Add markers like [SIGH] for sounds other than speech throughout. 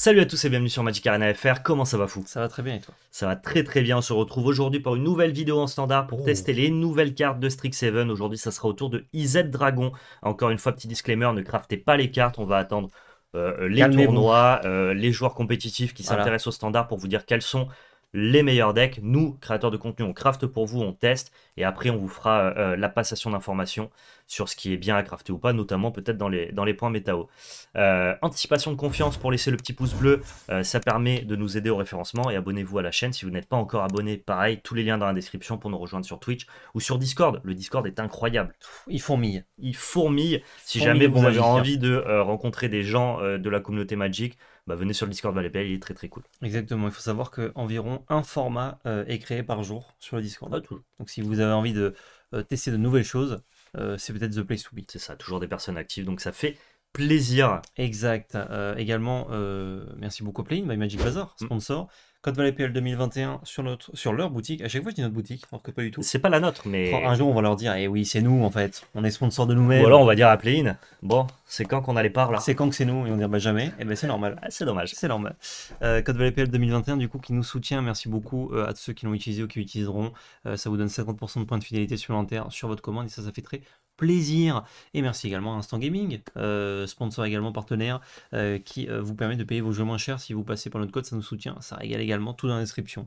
Salut à tous et bienvenue sur Magic Arena FR, comment ça va fou Ça va très bien et toi Ça va très très bien, on se retrouve aujourd'hui pour une nouvelle vidéo en standard pour tester les nouvelles cartes de Strixhaven. Aujourd'hui ça sera au tour de IZ Dragon. Encore une fois, petit disclaimer, ne craftez pas les cartes, on va attendre euh, les tournois, euh, les joueurs compétitifs qui s'intéressent au standard pour vous dire quels sont les meilleurs decks. Nous, créateurs de contenu, on craft pour vous, on teste et après on vous fera euh, la passation d'informations sur ce qui est bien à crafter ou pas, notamment peut-être dans les, dans les points métao. Euh, anticipation de confiance pour laisser le petit pouce bleu, euh, ça permet de nous aider au référencement et abonnez-vous à la chaîne si vous n'êtes pas encore abonné. Pareil, tous les liens dans la description pour nous rejoindre sur Twitch ou sur Discord. Le Discord est incroyable. Il fourmille. Il fourmille. Si jamais vous avez envie de euh, rencontrer des gens de la communauté Magic, bah, venez sur le Discord Pay, il est très très cool. Exactement, il faut savoir qu'environ un format est créé par jour sur le Discord. Donc si vous avez envie de tester de nouvelles choses, euh, c'est peut-être the place to be. C'est ça, toujours des personnes actives, donc ça fait plaisir. Exact. Euh, également, euh, merci beaucoup Playin, My Magic Bazaar, mm. sponsor. Code Valley PL 2021 sur, notre, sur leur boutique. À chaque fois, je dis notre boutique, alors que pas du tout. C'est pas la nôtre, mais. Un jour, on va leur dire, et eh oui, c'est nous, en fait. On est sponsor de nous-mêmes. Ou alors, on va dire à Play-in bon, c'est quand qu'on allait parler là C'est quand que c'est nous Et on dira, bah, jamais. et eh ben, c'est normal. Ah, c'est dommage. C'est normal. Euh, Code Valley PL 2021, du coup, qui nous soutient. Merci beaucoup euh, à tous ceux qui l'ont utilisé ou qui l'utiliseront, euh, ça vous donne 50% de points de fidélité supplémentaires sur votre commande et ça, ça fait très plaisir. Et merci également à Instant Gaming, euh, sponsor également partenaire, euh, qui euh, vous permet de payer vos jeux moins chers si vous passez par notre code, ça nous soutient, ça régale également, tout dans la description.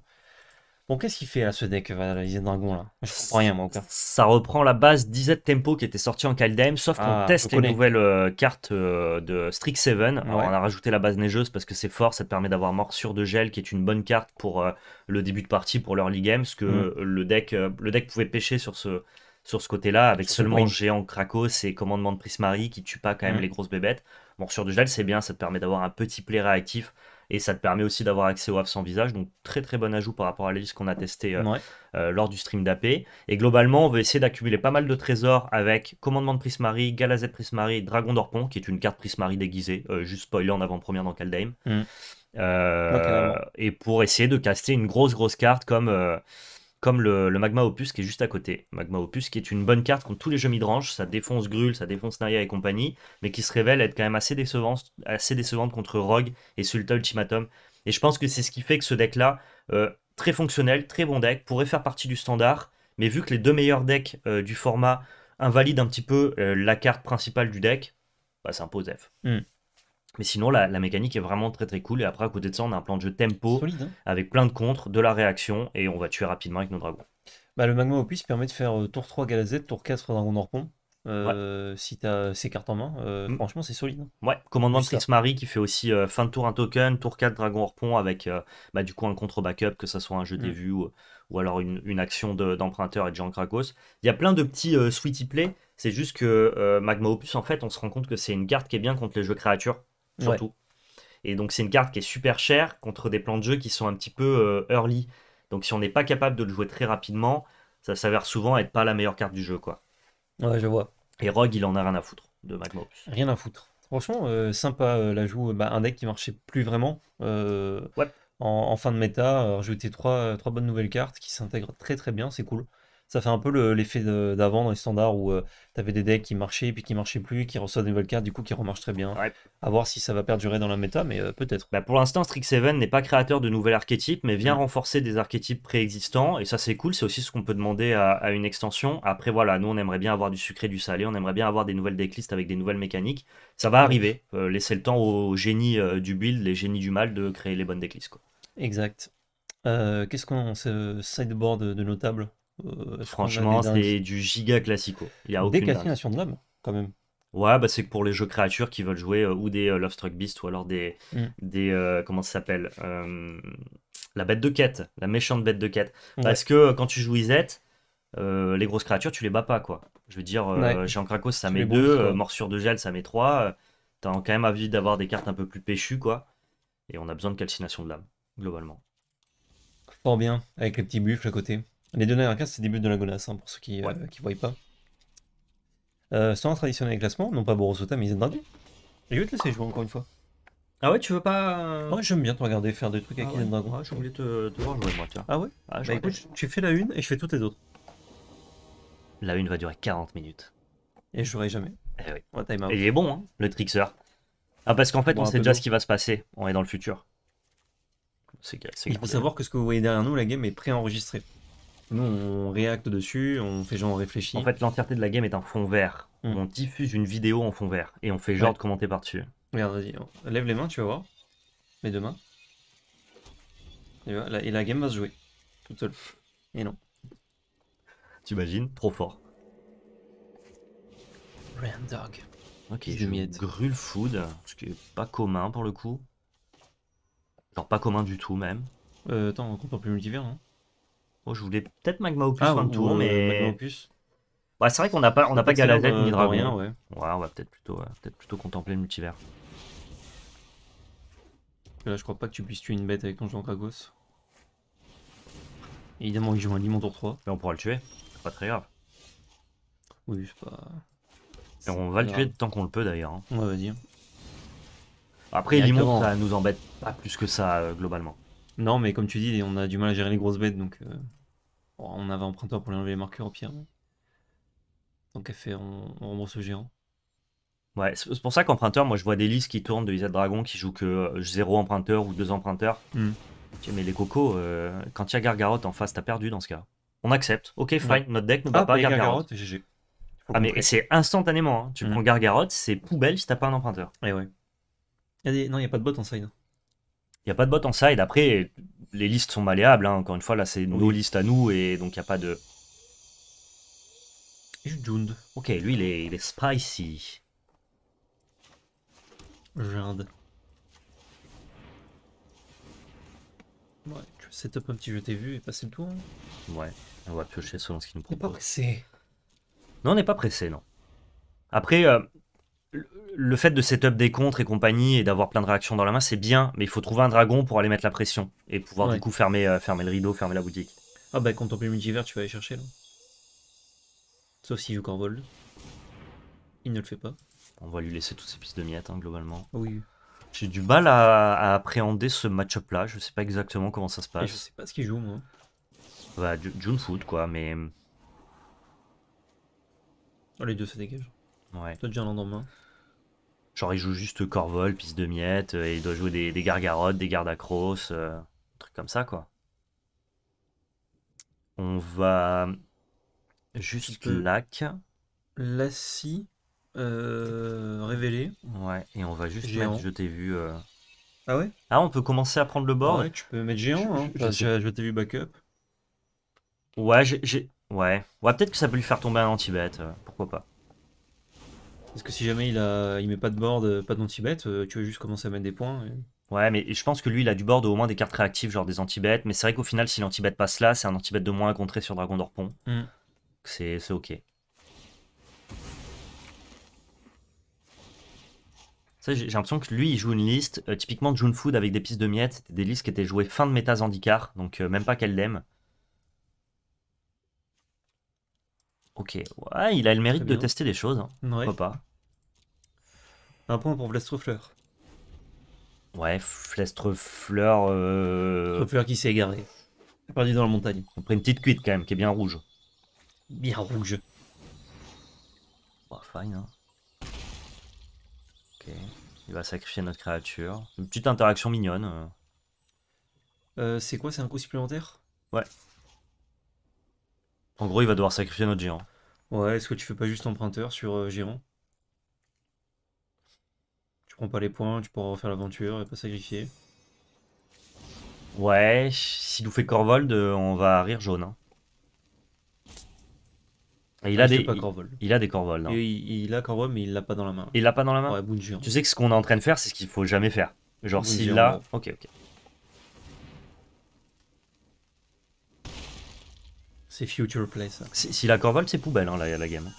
Bon, qu'est-ce qu'il fait à ce deck, Dragon là Je comprends rien, moi, encore. Ça reprend la base 17 Tempo qui était sortie en Kaldheim, sauf qu'on ah, teste les nouvelles cartes de strict Seven On a rajouté la base neigeuse parce que c'est fort, ça te permet d'avoir Morsure de Gel qui est une bonne carte pour le début de partie, pour l'early game, ce que mm. le, deck, le deck pouvait pêcher sur ce, sur ce côté-là, avec seulement Géant Krakos et Commandement de Prismarie, qui tue pas quand même mm. les grosses bébêtes. Bon, sur du gel, c'est bien, ça te permet d'avoir un petit play réactif et ça te permet aussi d'avoir accès au AF sans visage. Donc, très très bon ajout par rapport à la liste qu'on a testé euh, euh, lors du stream d'AP. Et globalement, on veut essayer d'accumuler pas mal de trésors avec Commandement de Galazet Galazette Prismari, Dragon d'Orpon qui est une carte Prismary déguisée, euh, juste spoiler en avant-première dans Kaldheim. Mm. et pour essayer de caster une grosse grosse carte comme comme le, Magma Opus qui est juste à côté. Magma Opus qui est une bonne carte contre tous les jeux midrange, ça défonce Grul, ça défonce naya et compagnie, mais qui se révèle être quand même assez décevante, assez décevante contre Rogue et Sulta Ultimatum. Et je pense que c'est ce qui fait que ce deck-là, euh, très fonctionnel, très bon deck, pourrait faire partie du standard, mais vu que les deux meilleurs decks euh, du format invalident un petit peu euh, la carte principale du deck, bah, c'est un F. Hmm. Mais sinon, mm. la, mécanique est vraiment très très cool. Et après, à côté de ça, on a un plan de jeu tempo hein. avec plein de contres, de la réaction et on va tuer rapidement avec nos dragons. Bah, le Magma Opus permet de faire euh, tour 3 Galazette, tour 4 Dragon hors euh, Si tu as ces cartes en main, euh, mm. franchement, c'est solide. Hein. Ouais, commandement de Marie qui fait aussi fin de tour un token, tour 4 Dragon pont avec bah, du coup un contre-backup, que ça soit un jeu des mm. vues ou, alors une, action d'emprunteur et de Jean Krakos. Il y a plein de petits sweetie play. C'est juste que Magma Opus, en fait, on se rend compte que c'est une carte qui est bien contre les jeux créatures et donc c'est une carte qui est super chère contre des plans de jeu qui sont un petit peu euh, early. Donc si on n'est pas capable de le jouer très rapidement, ça s'avère souvent être pas la meilleure carte du jeu quoi. Ouais, je vois. Et Rogue, il en a rien à foutre de Magma Rien à foutre. Franchement, euh, sympa euh, la joue. Bah, un deck qui marchait plus vraiment en, fin de méta. Rajouter trois, trois bonnes nouvelles cartes qui s'intègrent très très bien, c'est cool. Ça fait un peu l'effet d'avant dans les standards où euh, tu avais des decks qui marchaient, puis qui marchaient plus, qui reçoivent des nouvelles cartes, du coup qui remarchent très bien. À voir si ça va perdurer dans la méta, mais euh, peut-être. Bah, pour l'instant, Strixhaven n'est pas créateur de nouvelles archétypes, mais vient mm. renforcer des archétypes préexistants, et ça c'est cool, c'est aussi ce qu'on peut demander à, une extension. Après voilà, nous on aimerait bien avoir du sucré, du salé, on aimerait bien avoir des nouvelles decklists avec des nouvelles mécaniques. Ça va mm. arriver, euh, laissez le temps aux génies du build, les génies du mal de créer les bonnes decklists. Exact. Qu'est-ce qu'on se sideboard de, de euh, Franchement, c'est du giga classico. Il y a aucune de l'âme, quand même. Ouais, bah c'est pour les jeux créatures qui veulent jouer euh, ou des euh, Love Struck Beast ou alors des. Mm. des comment ça s'appelle La bête de quête, la méchante bête de quête. Parce que quand tu joues isette les grosses créatures, tu les bats pas, quoi. Je veux dire, j'ai en ça met 2, Morsure de gel, ça met 3. T'as quand même envie d'avoir des cartes un peu plus péchues, quoi. Et on a besoin de calcination de l'âme, globalement. Fort bien, avec les petits buffles à côté. Les deux dernières cases, c'est début de la gonasse, hein, pour ceux qui ne euh, voient pas. Euh, sans traditionnel classement, non pas Borosota, mais Zendradi. Je vais te laisser jouer encore une fois. Ah ouais, tu veux pas. Moi, euh, ouais, j'aime bien te regarder faire des trucs avec ah ouais. Dragon. Ah, j'ai oublié te, te voir jouer, moi, tiens. Ah ouais ah, Bah écoute, tu fais la une et je fais toutes les autres. La une va durer 40 minutes. Et je jouerai jamais. Eh oui. Ouais, et il est bon, hein, le trickster. Ah, parce qu'en fait, on sait déjà ce qui va se passer. On est dans le futur. C'est Il faut savoir que ce que vous voyez derrière nous, la game est préenregistrée. Nous, on réacte dessus, on fait genre, on réfléchit. En fait, l'entièreté de la game est un fond vert. Hmm. On diffuse une vidéo en fond vert et on fait genre de commenter par-dessus. Regarde, vas-y, lève les mains, tu vas voir. Mes deux mains. Et, la game va se jouer toute seule. Et non. T'imagines Trop fort. Randog. Dog. Ok, je grule food, ce qui est pas commun pour le coup. Genre pas commun du tout même. Euh, attends, on compte en plus multivers, non Oh, je voulais peut-être Magma Opus ah, fin tour, euh, mais. Magma Opus. Bah, c'est vrai qu'on n'a pas, on pas euh, ni Dragon. Rien, ouais. ouais. on va peut-être plutôt, euh, peut plutôt contempler le multivers. Là, je crois pas que tu puisses tuer une bête avec ton Jean Kragos. Évidemment, il joue un Limon tour 3. Mais on pourra le tuer, c'est pas très grave. Oui, c'est pas. on va le tuer tant qu'on le peut d'ailleurs. On hein. Ouais, vas-y. Après, Limon, ça nous embête pas plus que ça, globalement. Non, mais comme tu dis, on a du mal à gérer les grosses bêtes, donc euh, on avait emprunteur pour les enlever les marqueurs au pire. Donc elle fait, on, le géant. Ouais, c'est pour ça qu'emprunteur, moi je vois des listes qui tournent de Isa Dragon qui jouent que euh, zéro emprunteur ou deux emprunteurs. Hmm. mais les cocos, euh, quand il y a Gargarotte en face, t'as perdu dans ce cas. On accepte. Ok, fine, notre deck ne bat ah, pas Gargarotte. GG. Ah, mais c'est instantanément. Hein. Tu hmm. prends Gargarotte, c'est poubelle si t'as pas un emprunteur. Et eh ouais. Non, il n'y a pas de bot en side. Il n'y a pas de bot en side. Après, les listes sont malléables. Hein. Encore une fois, là, c'est nos listes à nous et donc il n'y a pas de. Jund. Ok, lui, il est, il est spicy. Jund. Ouais, tu un petit je t'ai vu et passer le tour. Ouais, on va piocher selon ce qu'il nous propose. On n'est pas pressé. Non, on n'est pas pressé, non. Après, euh, le fait de setup des contres et compagnie et d'avoir plein de réactions dans la main, c'est bien, mais il faut trouver un dragon pour aller mettre la pression et pouvoir du coup euh, fermer, le rideau, fermer la boutique. Ah bah quand on multivers, tu vas aller chercher là. Sauf s'il joue vol, Il ne le fait pas. On va lui laisser toutes ses pistes de miettes hein, globalement. Oui. J'ai du mal à, appréhender ce match-up là, je sais pas exactement comment ça se passe. je sais pas ce qu'il joue moi. Bah June Food quoi, mais... Hmm. Oh, les deux ça dégage. Ouais. Toi, déjà, lendemain. Genre, il joue juste Corvol, piste de miette, euh, et il doit jouer des, des Gargarottes, des Gardacross euh, un truc comme ça, quoi. On va juste lac. Lassie, euh, révélé. Ouais, et on va juste Je t'ai vu. Euh, ah ouais Ah, on peut commencer à prendre le bord. Ouais, tu peux mettre géant, hein, je, t'ai vu backup. Ouais, j'ai. Ouais, ouais peut-être que ça peut lui faire tomber un anti-bet, euh, pourquoi pas. Parce que si jamais il, a, met pas de board, euh, pas d'anti-bet, euh, tu veux juste commencer à mettre des points. Ouais, mais je pense que lui, il a du board au moins des cartes réactives, genre des anti Mais c'est vrai qu'au final, si lanti passe là, c'est un anti bet de moins à contrer sur Dragon d'Orpon. Mm. C'est ok. J'ai l'impression que lui, il joue une liste, euh, typiquement June Food avec des pistes de miettes. C'était des listes qui étaient jouées fin de méta Zandikar, donc même pas qu'elle l'aime. Ok, ouais, il a le mérite de tester les choses. Hein. pas Un point pour Flestrefleur. Ouais, Flestrefleur... Euh... qui s'est égaré. Perdu dans la montagne. On prend une petite cuite quand même, qui est bien rouge. Bien rouge. Wow, fine. Hein. Ok. Il va sacrifier notre créature. Une petite interaction mignonne. Euh, euh c'est quoi C'est un coup supplémentaire Ouais. En gros, il va devoir sacrifier notre géant. Ouais, est-ce que tu fais pas juste emprunteur sur euh, giron Tu prends pas les points, tu pourras refaire l'aventure et pas sacrifier. Ouais, s'il nous fait Corvold, euh, on va rire jaune. Hein. il, a ah, des, il, a des Corvold. Hein. Il, a mais il l'a pas dans la main. Il l'a pas dans la main Ouais, Boon Tu sais que ce qu'on est en train de faire, c'est ce qu'il faut jamais faire. Genre, s'il l'a. Ok, ok. C'est Future Play, ça. Si, la Corvol, c'est poubelle, hein, la, la gamme.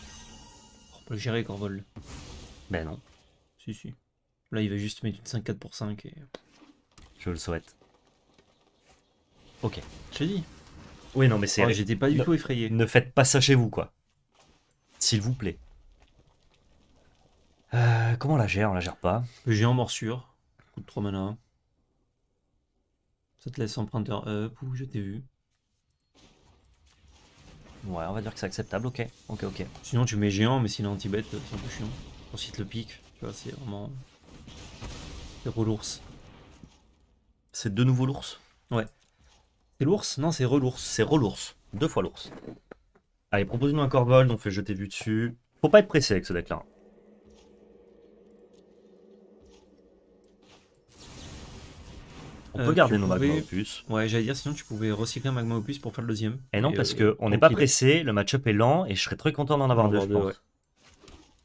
On peut gérer, Corvol. Ben non. Si, si. Là, il va juste mettre une 5-4 pour 5 et... Je le souhaite. Ok. Je te dit. Oui, non, mais c'est... Oh, j'étais pas du tout effrayé. Ne faites pas ça chez vous, quoi. S'il vous plaît. Euh, comment on la gère On la gère pas. J'ai Géant morsure. Coup de 3 mana. Ça te laisse emprunteur up ou je t'ai vu. Ouais, on va dire que c'est acceptable, ok. Ok, ok. Sinon, tu mets géant, mais s'il est anti-bête, c'est un peu chiant. On cite le pic, tu vois, c'est vraiment. C'est l'ours. C'est de nouveau l'ours Ouais. C'est l'ours Non, c'est relours. C'est relours. Deux fois l'ours. Allez, propose-nous un corbeau, on fait jeter du dessus. Faut pas être pressé avec ce deck-là. On euh, peut garder nos magma opus. Ouais, j'allais dire, sinon tu pouvais recycler un magma opus pour faire le deuxième. Et non, parce euh, que qu'on n'est pas pressé, le match-up est lent et je serais très content d'en avoir deux,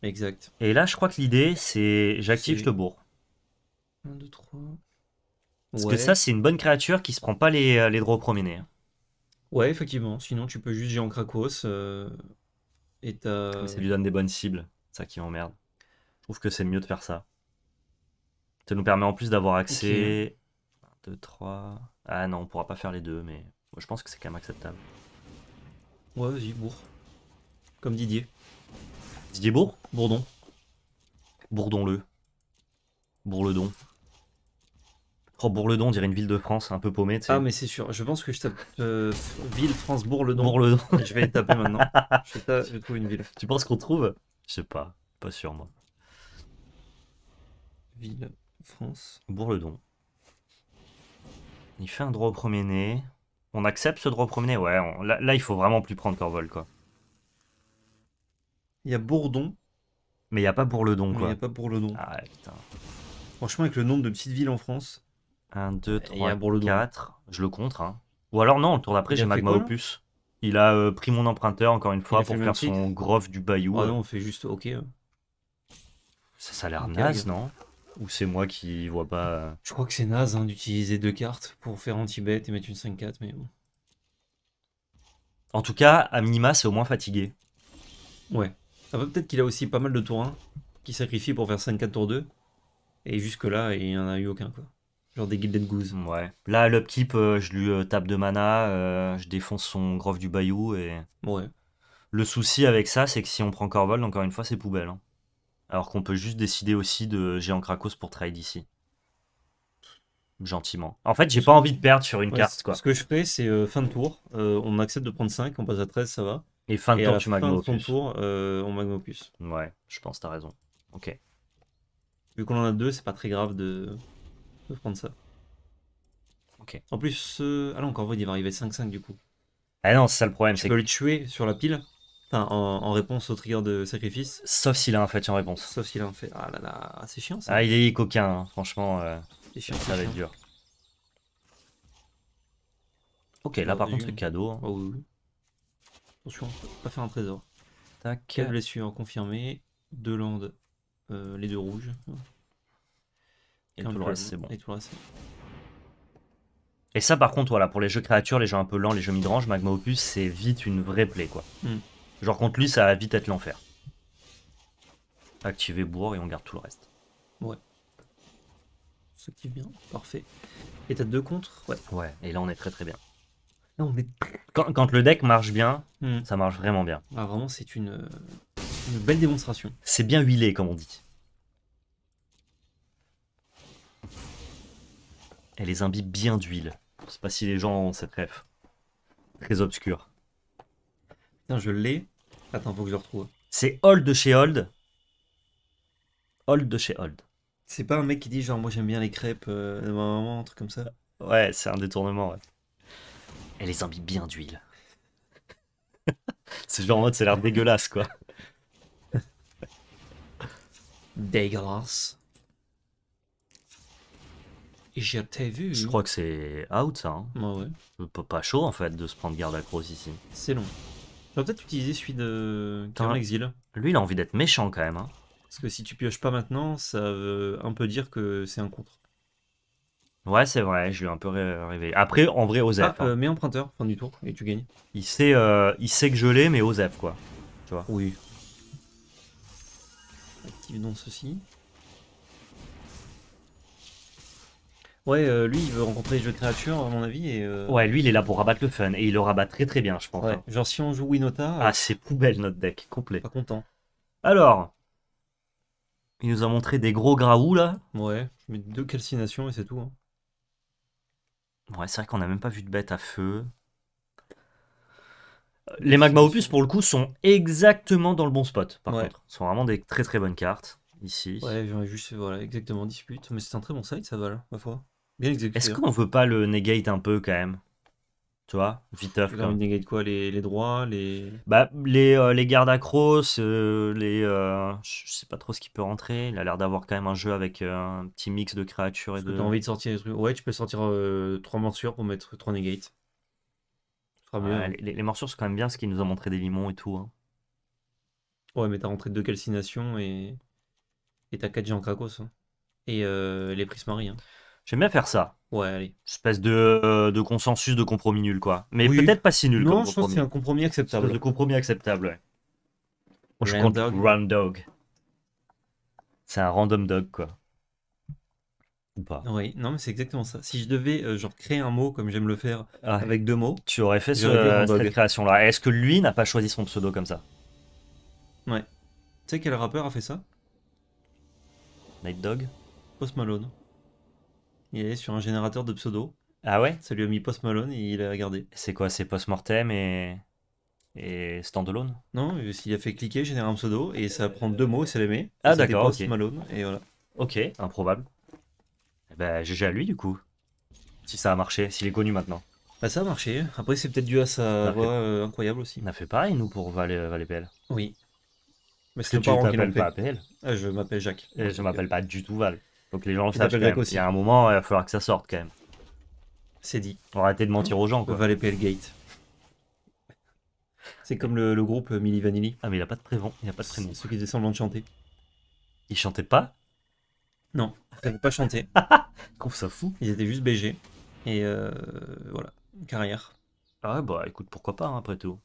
Exact. Et là, je crois que l'idée, c'est j'active, je te bourre. 1, 2, 3. Parce que ça, c'est une bonne créature qui se prend pas les, euh, les au promener. Hein. Ouais, effectivement. Sinon, tu peux juste géant Krakos. Et t'as. Ah, ça lui donne des bonnes cibles. Ça qui m'emmerde. Je trouve que c'est mieux de faire ça. Ça nous permet en plus d'avoir accès 3... Ah non, on pourra pas faire les deux, mais je pense que c'est quand même acceptable. Ouais, vas-y, bourre. Comme Didier. Didier Bourg Bourdon. Bourdon-le. Bourledon. Oh, Bourledon, on dirait une ville de France un peu paumée. Ah, mais c'est sûr. Je pense que je tape euh, ville France Bourledon. Bourledon. [LAUGHS] je vais taper maintenant. Je, je trouve une ville. Tu penses qu'on trouve Je sais pas. Pas sûr, moi. Ville France. Bourledon. Il fait un droit au On accepte ce droit au Ouais, là, il faut vraiment plus prendre Corvol, quoi. Il y a Bourdon. Mais il n'y a pas Bourledon, quoi. Il n'y a pas ah, Franchement, avec le nombre de petites villes en France. 1, 2, 3, 4. Je le contre. Hein. Ou alors, non, le tour d'après, j'ai Magma Opus. Il a euh, pris mon emprunteur, encore une fois, pour faire son grove du Bayou. Ah non, on fait juste OK. Hein. Ça, ça a l'air naze, non ou c'est moi qui vois pas. Euh, je crois que c'est naze hein, d'utiliser deux cartes pour faire anti-bet et mettre une 5-4, mais bon. En tout cas, à minima, c'est au moins fatigué. Ouais. Ça ah bah, Peut-être qu'il a aussi pas mal de tour 1 qui sacrifie pour faire 5-4 tour 2. Et jusque-là, il n'y en a eu aucun, quoi. Genre des Gilded Goose. Ouais. Là, l'upkeep, euh, je lui euh, tape de mana, je défonce son grove du Bayou et. Ouais. Le souci avec ça, c'est que si on prend Corvold, encore une fois, c'est poubelle. Hein. Alors qu'on peut juste décider aussi de géant Krakos pour trade ici. Gentiment. En fait, j'ai pas envie de perdre sur une carte. Quoi. Ce que je fais, c'est euh, fin de tour. Euh, on accepte de prendre 5, on passe à 13, ça va. Et fin de tour, tu magno ton tour, euh, Ouais, je pense, t'as raison. Ok. Vu qu'on en a deux, c'est pas très grave de... de, prendre ça. Ok. En plus, ah non, encore vrai, il va arriver 5-5 du coup. Ah non, c'est ça le problème. Tu peux le tuer sur la pile Enfin, en, réponse au trigger de sacrifice. Sauf s'il a un fait en réponse. Sauf s'il a un fait. Ah là là, c'est chiant ça. Ah, il est coquin, hein. franchement. Euh, c'est chiant. Ça va être dur. Ok, là par contre, c'est cadeau. Hein. Ah Attention, on pas faire un trésor. Tac. Blessure confirmée. Deux landes, euh, les deux rouges. Et tout, le reste, c'est bon. Et tout le reste, et ça, par contre, voilà, pour les jeux créatures, les jeux un peu lents, les jeux midrange, Magma Opus, c'est vite une vraie plaie, quoi. Hmm. Genre contre lui, ça va vite être l'enfer. Activez bourre et on garde tout le reste. Ouais. Ça qui bien, parfait. Et t'as deux contre Ouais. Ouais, et là on est très très bien. Là, on est... quand, le deck marche bien, hmm. ça marche vraiment bien. Ah, vraiment, c'est une, belle démonstration. C'est bien huilé comme on dit. Elle les imbibe bien d'huile. Je sais pas si les gens ont cette ref. Très obscure je l'ai. Attends, faut que je le retrouve. C'est Hold de chez Hold. Hold de chez Hold. C'est pas un mec qui dit genre moi j'aime bien les crêpes de euh, ma maman, un truc comme ça. Ouais, c'est un détournement, ouais. Elle les zombies bien d'huile. [LAUGHS] c'est genre en mode, c'est l'air dégueulasse, quoi. [LAUGHS] dégueulasse. J'ai t'ai vu. Je crois que c'est out, ça. Hein. Bah ouais, ouais. Pas chaud, en fait, de se prendre garde à cross ici. C'est long. Tu va peut-être utiliser celui de Caron Exil. Lui, il a envie d'être méchant quand même. Hein. Parce que si tu pioches pas maintenant, ça veut un peu dire que c'est un contre. Ouais, c'est vrai, je lui ai un peu rêvé. Après, en vrai, Osef. Ah, euh, hein. mais emprunteur, fin du tour, et tu gagnes. Il sait, euh, il sait que je l'ai, mais Osef, quoi. Tu vois Oui. Active donc ceci. Ouais, euh, lui, il veut rencontrer les jeux de créatures, à mon avis. Et, euh, Ouais, lui, il est là pour rabattre le fun. Et il le rabat très très bien, je pense. Hein. Genre, si on joue Winota, euh, Ah, c'est poubelle notre deck, complet. pas content. Alors, il nous a montré des gros Graou, là. Ouais, je deux calcinations et c'est tout. Hein. Ouais, c'est vrai qu'on n'a même pas vu de bête à feu. Les magma opus, pour le coup, sont exactement dans le bon spot, par contre. Ce sont vraiment des très très bonnes cartes, ici. Ouais, j'en ai juste, voilà, exactement, dispute. Mais c'est un très bon site, ça va, ma foi. Est-ce qu'on veut pas le negate un peu quand même tu vois, viteuf. Quand même. Negate quoi les, droits les... Bah, euh, les, gardes à euh, les, euh, je sais pas trop ce qui peut rentrer. Il a l'air d'avoir quand même un jeu avec un petit mix de créatures et de. T'as envie de sortir des trucs. Ouais, tu peux sortir trois morsures pour mettre trois negates. Hein. les, morsures, sont quand même bien Ce qu'il nous a montré des limons et tout. Hein. Ouais, mais t'as rentré deux calcinations et. Et t'as 4 gens Krakos. Hein. Et les prismaries. Hein. J'aime bien faire ça. Ouais, Espèce euh, de, consensus de compromis nul, quoi. Mais peut-être pas si nul. Non, je pense que c'est un compromis acceptable. de compromis acceptable, ouais. je compte dog. Dog. C'est un random dog, quoi. Ou pas. Oui, non, mais c'est exactement ça. Si je devais, euh, genre, créer un mot comme j'aime le faire ah, avec deux mots. Tu aurais fait cette création-là. Est-ce que lui n'a pas choisi son pseudo comme ça Ouais. Tu sais quel rappeur a fait ça Night Dog Post Malone. Il est sur un générateur de pseudo. Ah ouais Ça lui a mis Post Malone et il a regardé. C'est quoi C'est Post Mortem et. et Standalone Non, il a fait cliquer, générer un pseudo et ça prend deux mots et ça les met. Ah d'accord. Post Malone et voilà. Ok, improbable. Bah, eh GG ben, à lui du coup. Si ça a marché, s'il est connu maintenant. Bah, ça a marché. Après, c'est peut-être dû à sa voix euh, incroyable aussi. On a fait pareil, nous, pour Valé, et PL. Oui. Mais c'est pas tu t'appelles pas PL. Ah, je m'appelle Jacques. Et euh, je m'appelle pas du tout Val. Donc les gens le savent. Il y a un moment, il va falloir que ça sorte quand même. C'est dit. On va arrêter de mentir aux gens. va payer le Gate. C'est comme le, groupe Milli Vanilli. Ah mais il a pas de prévent Il a pas de prénom. Ceux qui descendent de chanter. Ils chantaient pas Non, ils n'avaient pas chanter. [LAUGHS] Ah, qu'on s'en fout. Ils étaient juste BG. Et euh, voilà, carrière. Ah bah écoute, pourquoi pas hein, après tout.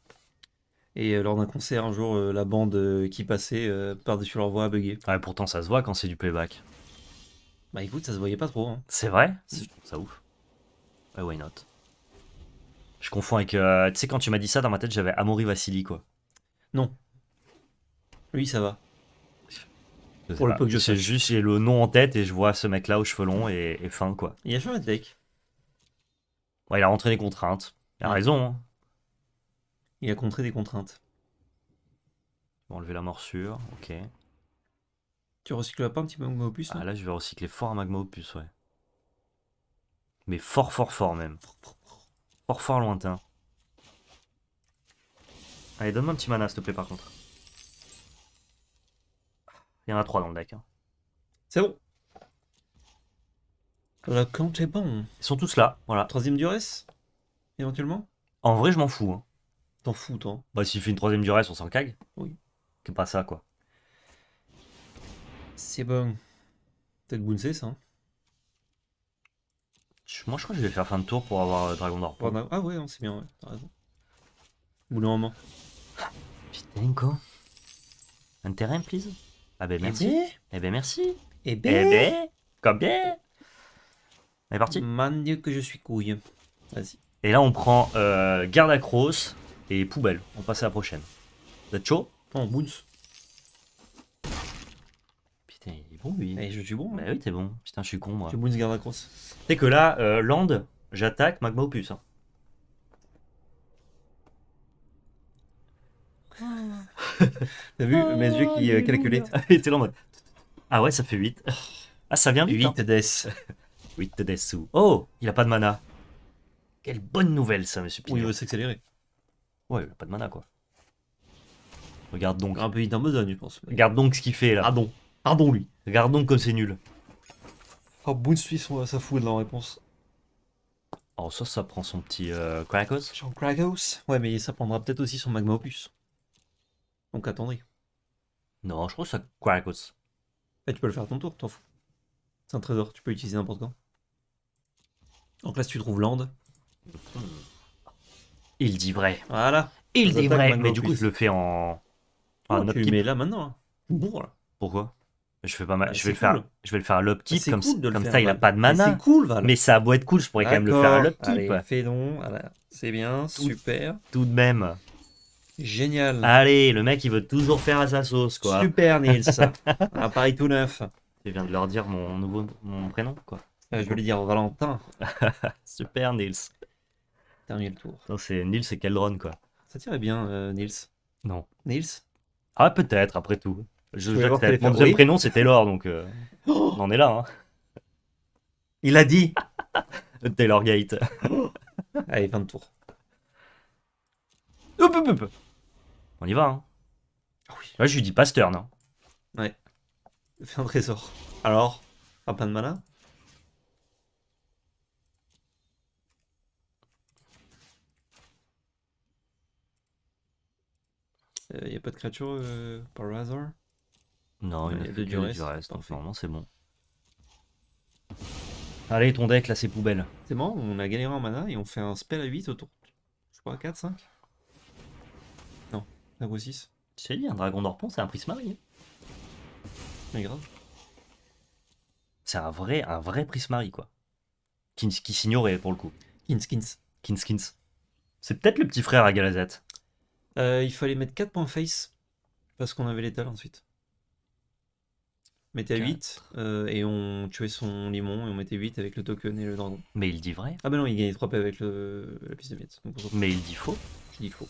Et euh, lors d'un concert un jour, euh, la bande qui passait par-dessus leur voix a bugué. Ah, pourtant ça se voit quand c'est du playback. Bah écoute, ça se voyait pas trop. Hein. C'est vrai ça ouf. Ouais, bah, why not Je confonds avec. Euh, tu sais, quand tu m'as dit ça, dans ma tête, j'avais Amori Vassili, quoi. Non. Lui, ça va. Pour le peu que je sais. juste, j'ai le nom en tête et je vois ce mec-là aux cheveux longs et, fin, quoi. Il a changé de deck. Ouais, il a rentré des contraintes. Il a raison. Hein. Il a contré des contraintes. Enlever la morsure, ok. Tu recycles pas un petit magma opus Ah là, je vais recycler fort un magma opus, ouais. Mais fort, fort, fort même. Fort, fort lointain. Allez, donne-moi un petit mana, s'il te plaît, par contre. Il y en a trois dans le deck. Hein. C'est bon. Le compte est bon. Ils sont tous là, voilà. Troisième duresse Éventuellement En vrai, je m'en fous. Hein. T'en fous, toi Bah, s'il fait une troisième duresse, on s'en cague. Oui. Que pas ça, quoi. C'est bon. Peut-être Bounce ça. Moi, je crois que je vais faire fin de tour pour avoir euh, Dragon d'Or. ah ouais, c'est bien, ouais, t'as raison. Boulot en main. Putain, quoi. Un terrain, please Ah ben merci. Eh ben, eh ben merci. Eh, eh ben, eh ben, combien On est parti. man dieu que je suis couille. Vas-y. Et là, on prend euh, garde à cross et poubelle. On passe à la prochaine. Vous êtes chaud On bounce. bon, oui. Et je suis bon. mais hein. bah oui, t'es bon. Putain, je suis con, moi. Tu es cross. C'est que là, euh, Land, j'attaque Magma Opus. Hein. [LAUGHS] T'as vu oh, mes yeux qui euh, calculaient [LAUGHS] Il était en mode. Ah ouais, ça fait 8. Ah, ça vient hein. de 8 hein. 8 deaths Oh, il a pas de mana. Quelle bonne nouvelle, ça, monsieur Pinot. Oui, il veut s'accélérer. Ouais, il a pas de mana, quoi. Regarde donc. Un peu vite en besogne, je pense. Regarde donc ce qu'il fait là. Ah bon. Ah bon lui. Regarde donc comme c'est nul. Oh, bout de Suisse, on va ça fout de la réponse. Oh, ça, ça prend son petit Krakos. Euh, Krakos Ouais, mais ça prendra peut-être aussi son Magma Opus. Donc attendez. Non, je crois que ça Krakos. Et eh, tu peux le faire à ton tour, t'en fous. C'est un trésor, tu peux l'utiliser n'importe quand. Donc là, si tu trouves Land. Hmm. Il dit vrai. Voilà. Il dit vrai. Mais du coup, je le fais en. en oh, là maintenant. hein Pourquoi je vais, pas mal, je, vais le faire, je vais le faire à l'optique, comme, comme ça il a pas de mana. C'est Cool, Val. Mais ça a beau être cool, je pourrais quand même le faire à Allez, Fais donc, c'est bien, super. Tout de même. Génial. Allez, le mec il veut toujours faire à sa sauce quoi. Super Nils, [LAUGHS] un pari tout neuf. Je viens de leur dire mon nouveau mon prénom quoi. Euh, je je lui dire Valentin. [LAUGHS] super Nils. Terminé le tour. Non, c'est Nils et Keldron quoi. Ça tirait bien euh, Nils. Non. Nils Ah peut-être après tout. Je, je que mon deuxième prénom, c'est Taylor, donc euh, oh on en est là. Hein. Il a dit [LAUGHS] Taylor Gate. [LAUGHS] Allez, de tour. On y va. Hein. Ah ah, je lui dis pas non. Ouais. Fais un trésor. Alors, pas plein de malin Il n'y euh, a pas de créature euh, par hasard non, il y a du reste. Du reste. non, c'est bon. Allez, ton deck, là, c'est poubelle. C'est bon, on a galéré en mana et on fait un spell à 8 autour. Je crois à 4, 5 Non, 6. Tu sais, un dragon d'orpon, c'est un prismari. Mais grave. C'est un vrai, un vrai prismari, quoi. Qui, qui s'ignorait, pour le coup. Kinskins. Kinskins. C'est peut-être le petit frère à Galazette. Euh, il fallait mettre 4 points face, parce qu'on avait l'étal ensuite mettait 8 euh, et on tuait son limon et on mettait 8 avec le token et le dragon. Mais il dit vrai. Ah bah non, il gagnait 3 P avec le, la piste de miettes. Mais il dit faux. Je dis faux.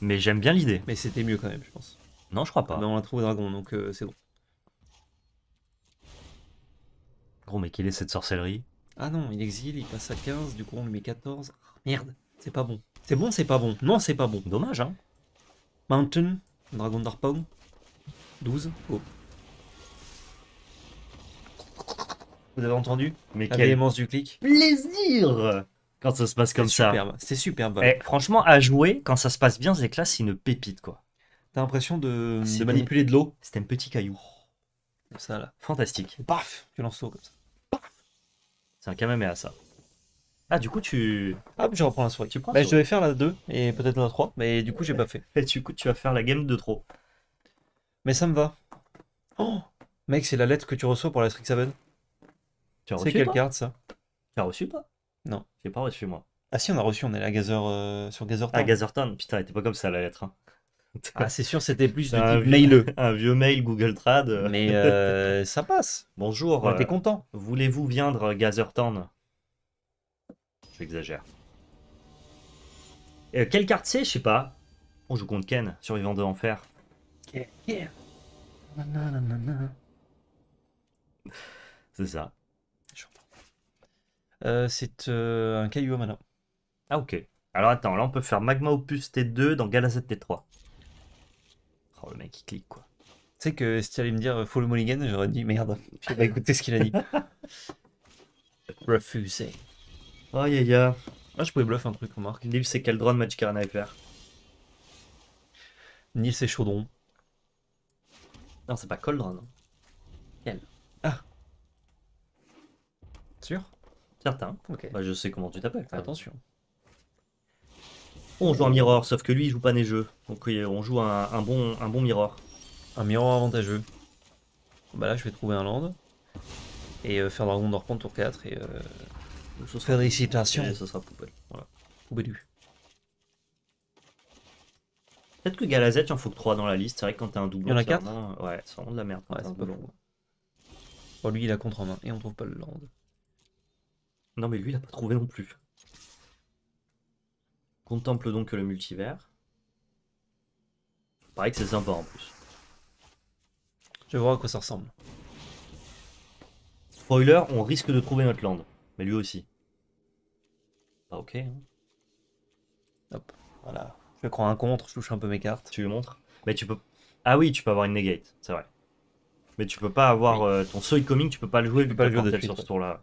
Mais j'aime bien l'idée. Mais c'était mieux quand même, je pense. Non, je crois pas. Mais ah bah, on l'a trouvé au dragon, donc euh, c'est bon. Gros, mais quelle est cette sorcellerie Ah non, il exile, il passe à 15, du coup on lui met 14. Ah, merde, c'est pas bon. C'est bon, c'est pas bon. Non, c'est pas bon. Dommage, hein. Mountain, dragon d'arpon, 12, oh. vous avez entendu Mais quelle immense du clic Plaisir quand ça se passe comme ça. C'est superbe. Et eh, franchement, à jouer, quand ça se passe bien, c'est classe, c'est une pépite quoi. T'as l'impression de, de manipuler de l'eau. C'était un petit caillou. Comme ça là. Fantastique. Paf Tu lances l'eau comme ça. Paf C'est un à ça. Ah, du coup, tu. Hop, je reprends la soirée. Tu prends bah, je devais faire la 2 et peut-être la 3, mais du coup, j'ai pas fait. [LAUGHS] Et du coup, tu vas faire la game de trop. Mais ça me va. Oh Mec, c'est la lettre que tu reçois pour la Strixhaven. Tu reçu quelle carte ça Tu as reçu pas Non. J'ai pas reçu moi. Ah si, on a reçu, on est à Gazer, euh, sur Gazerton. Ah, Gazerton, putain, c'était pas comme ça la lettre. Hein. ah, c'est sûr, c'était plus du [LAUGHS] un vieux, mail [LAUGHS] Un vieux mail Google Trad. [LAUGHS] Mais euh, ça passe. Bonjour. T'es euh, content Voulez-vous viendre Gazerton J'exagère. quelle carte c'est Je sais pas. On joue contre Ken, survivant de l'enfer. C'est ça. Euh, c'est euh, un caillou mana. Ah ok. Alors attends, là on peut faire Magma Opus T2 dans Galazette T3. Oh le mec il clique quoi. Tu sais que si tu allais me dire euh, full mulligan, j'aurais dit merde, [LAUGHS] j'ai pas écouté ce qu'il a dit. [LAUGHS] Refusé. Oh ya ya. Ah, je pouvais bluffer un truc remarque. Nils c'est Caldron, Magic Arena nil Ni c'est Chaudron. Non c'est pas Drone. Hein. Quel Ah. Sûr bah, je sais comment tu t'appelles. Attention. On joue un miroir sauf que lui il joue pas neigeux. Donc on joue un, bon, un Un miroir avantageux. Bah là je vais trouver un land. Et euh, faire Dragon d'Orpan tour 4 et. Euh, ce sera... Félicitations. Et ça sera poubelle. Voilà. Peut-être que Galazette, il en faut que 3 dans la liste. C'est vrai que quand t'as un double. Il y en a 4 Ouais, c'est vraiment de la merde. Ouais, c'est Bon, lui il a contre en main et on trouve pas le land. Non, mais lui, il a pas trouvé non plus. Contemple donc le multivers. Pareil que c'est sympa en plus. Je vais voir à quoi ça ressemble. Spoiler, on risque de trouver notre land. Mais lui aussi. Pas bah, ok. Hein. Hop, voilà. Je crois un contre, je touche un peu mes cartes. Tu lui montres Mais tu peux. Ah oui, tu peux avoir une negate, c'est vrai. Mais tu peux pas avoir euh, ton soy Coming, tu peux pas le jouer vu pas le jouer sur ce tour-là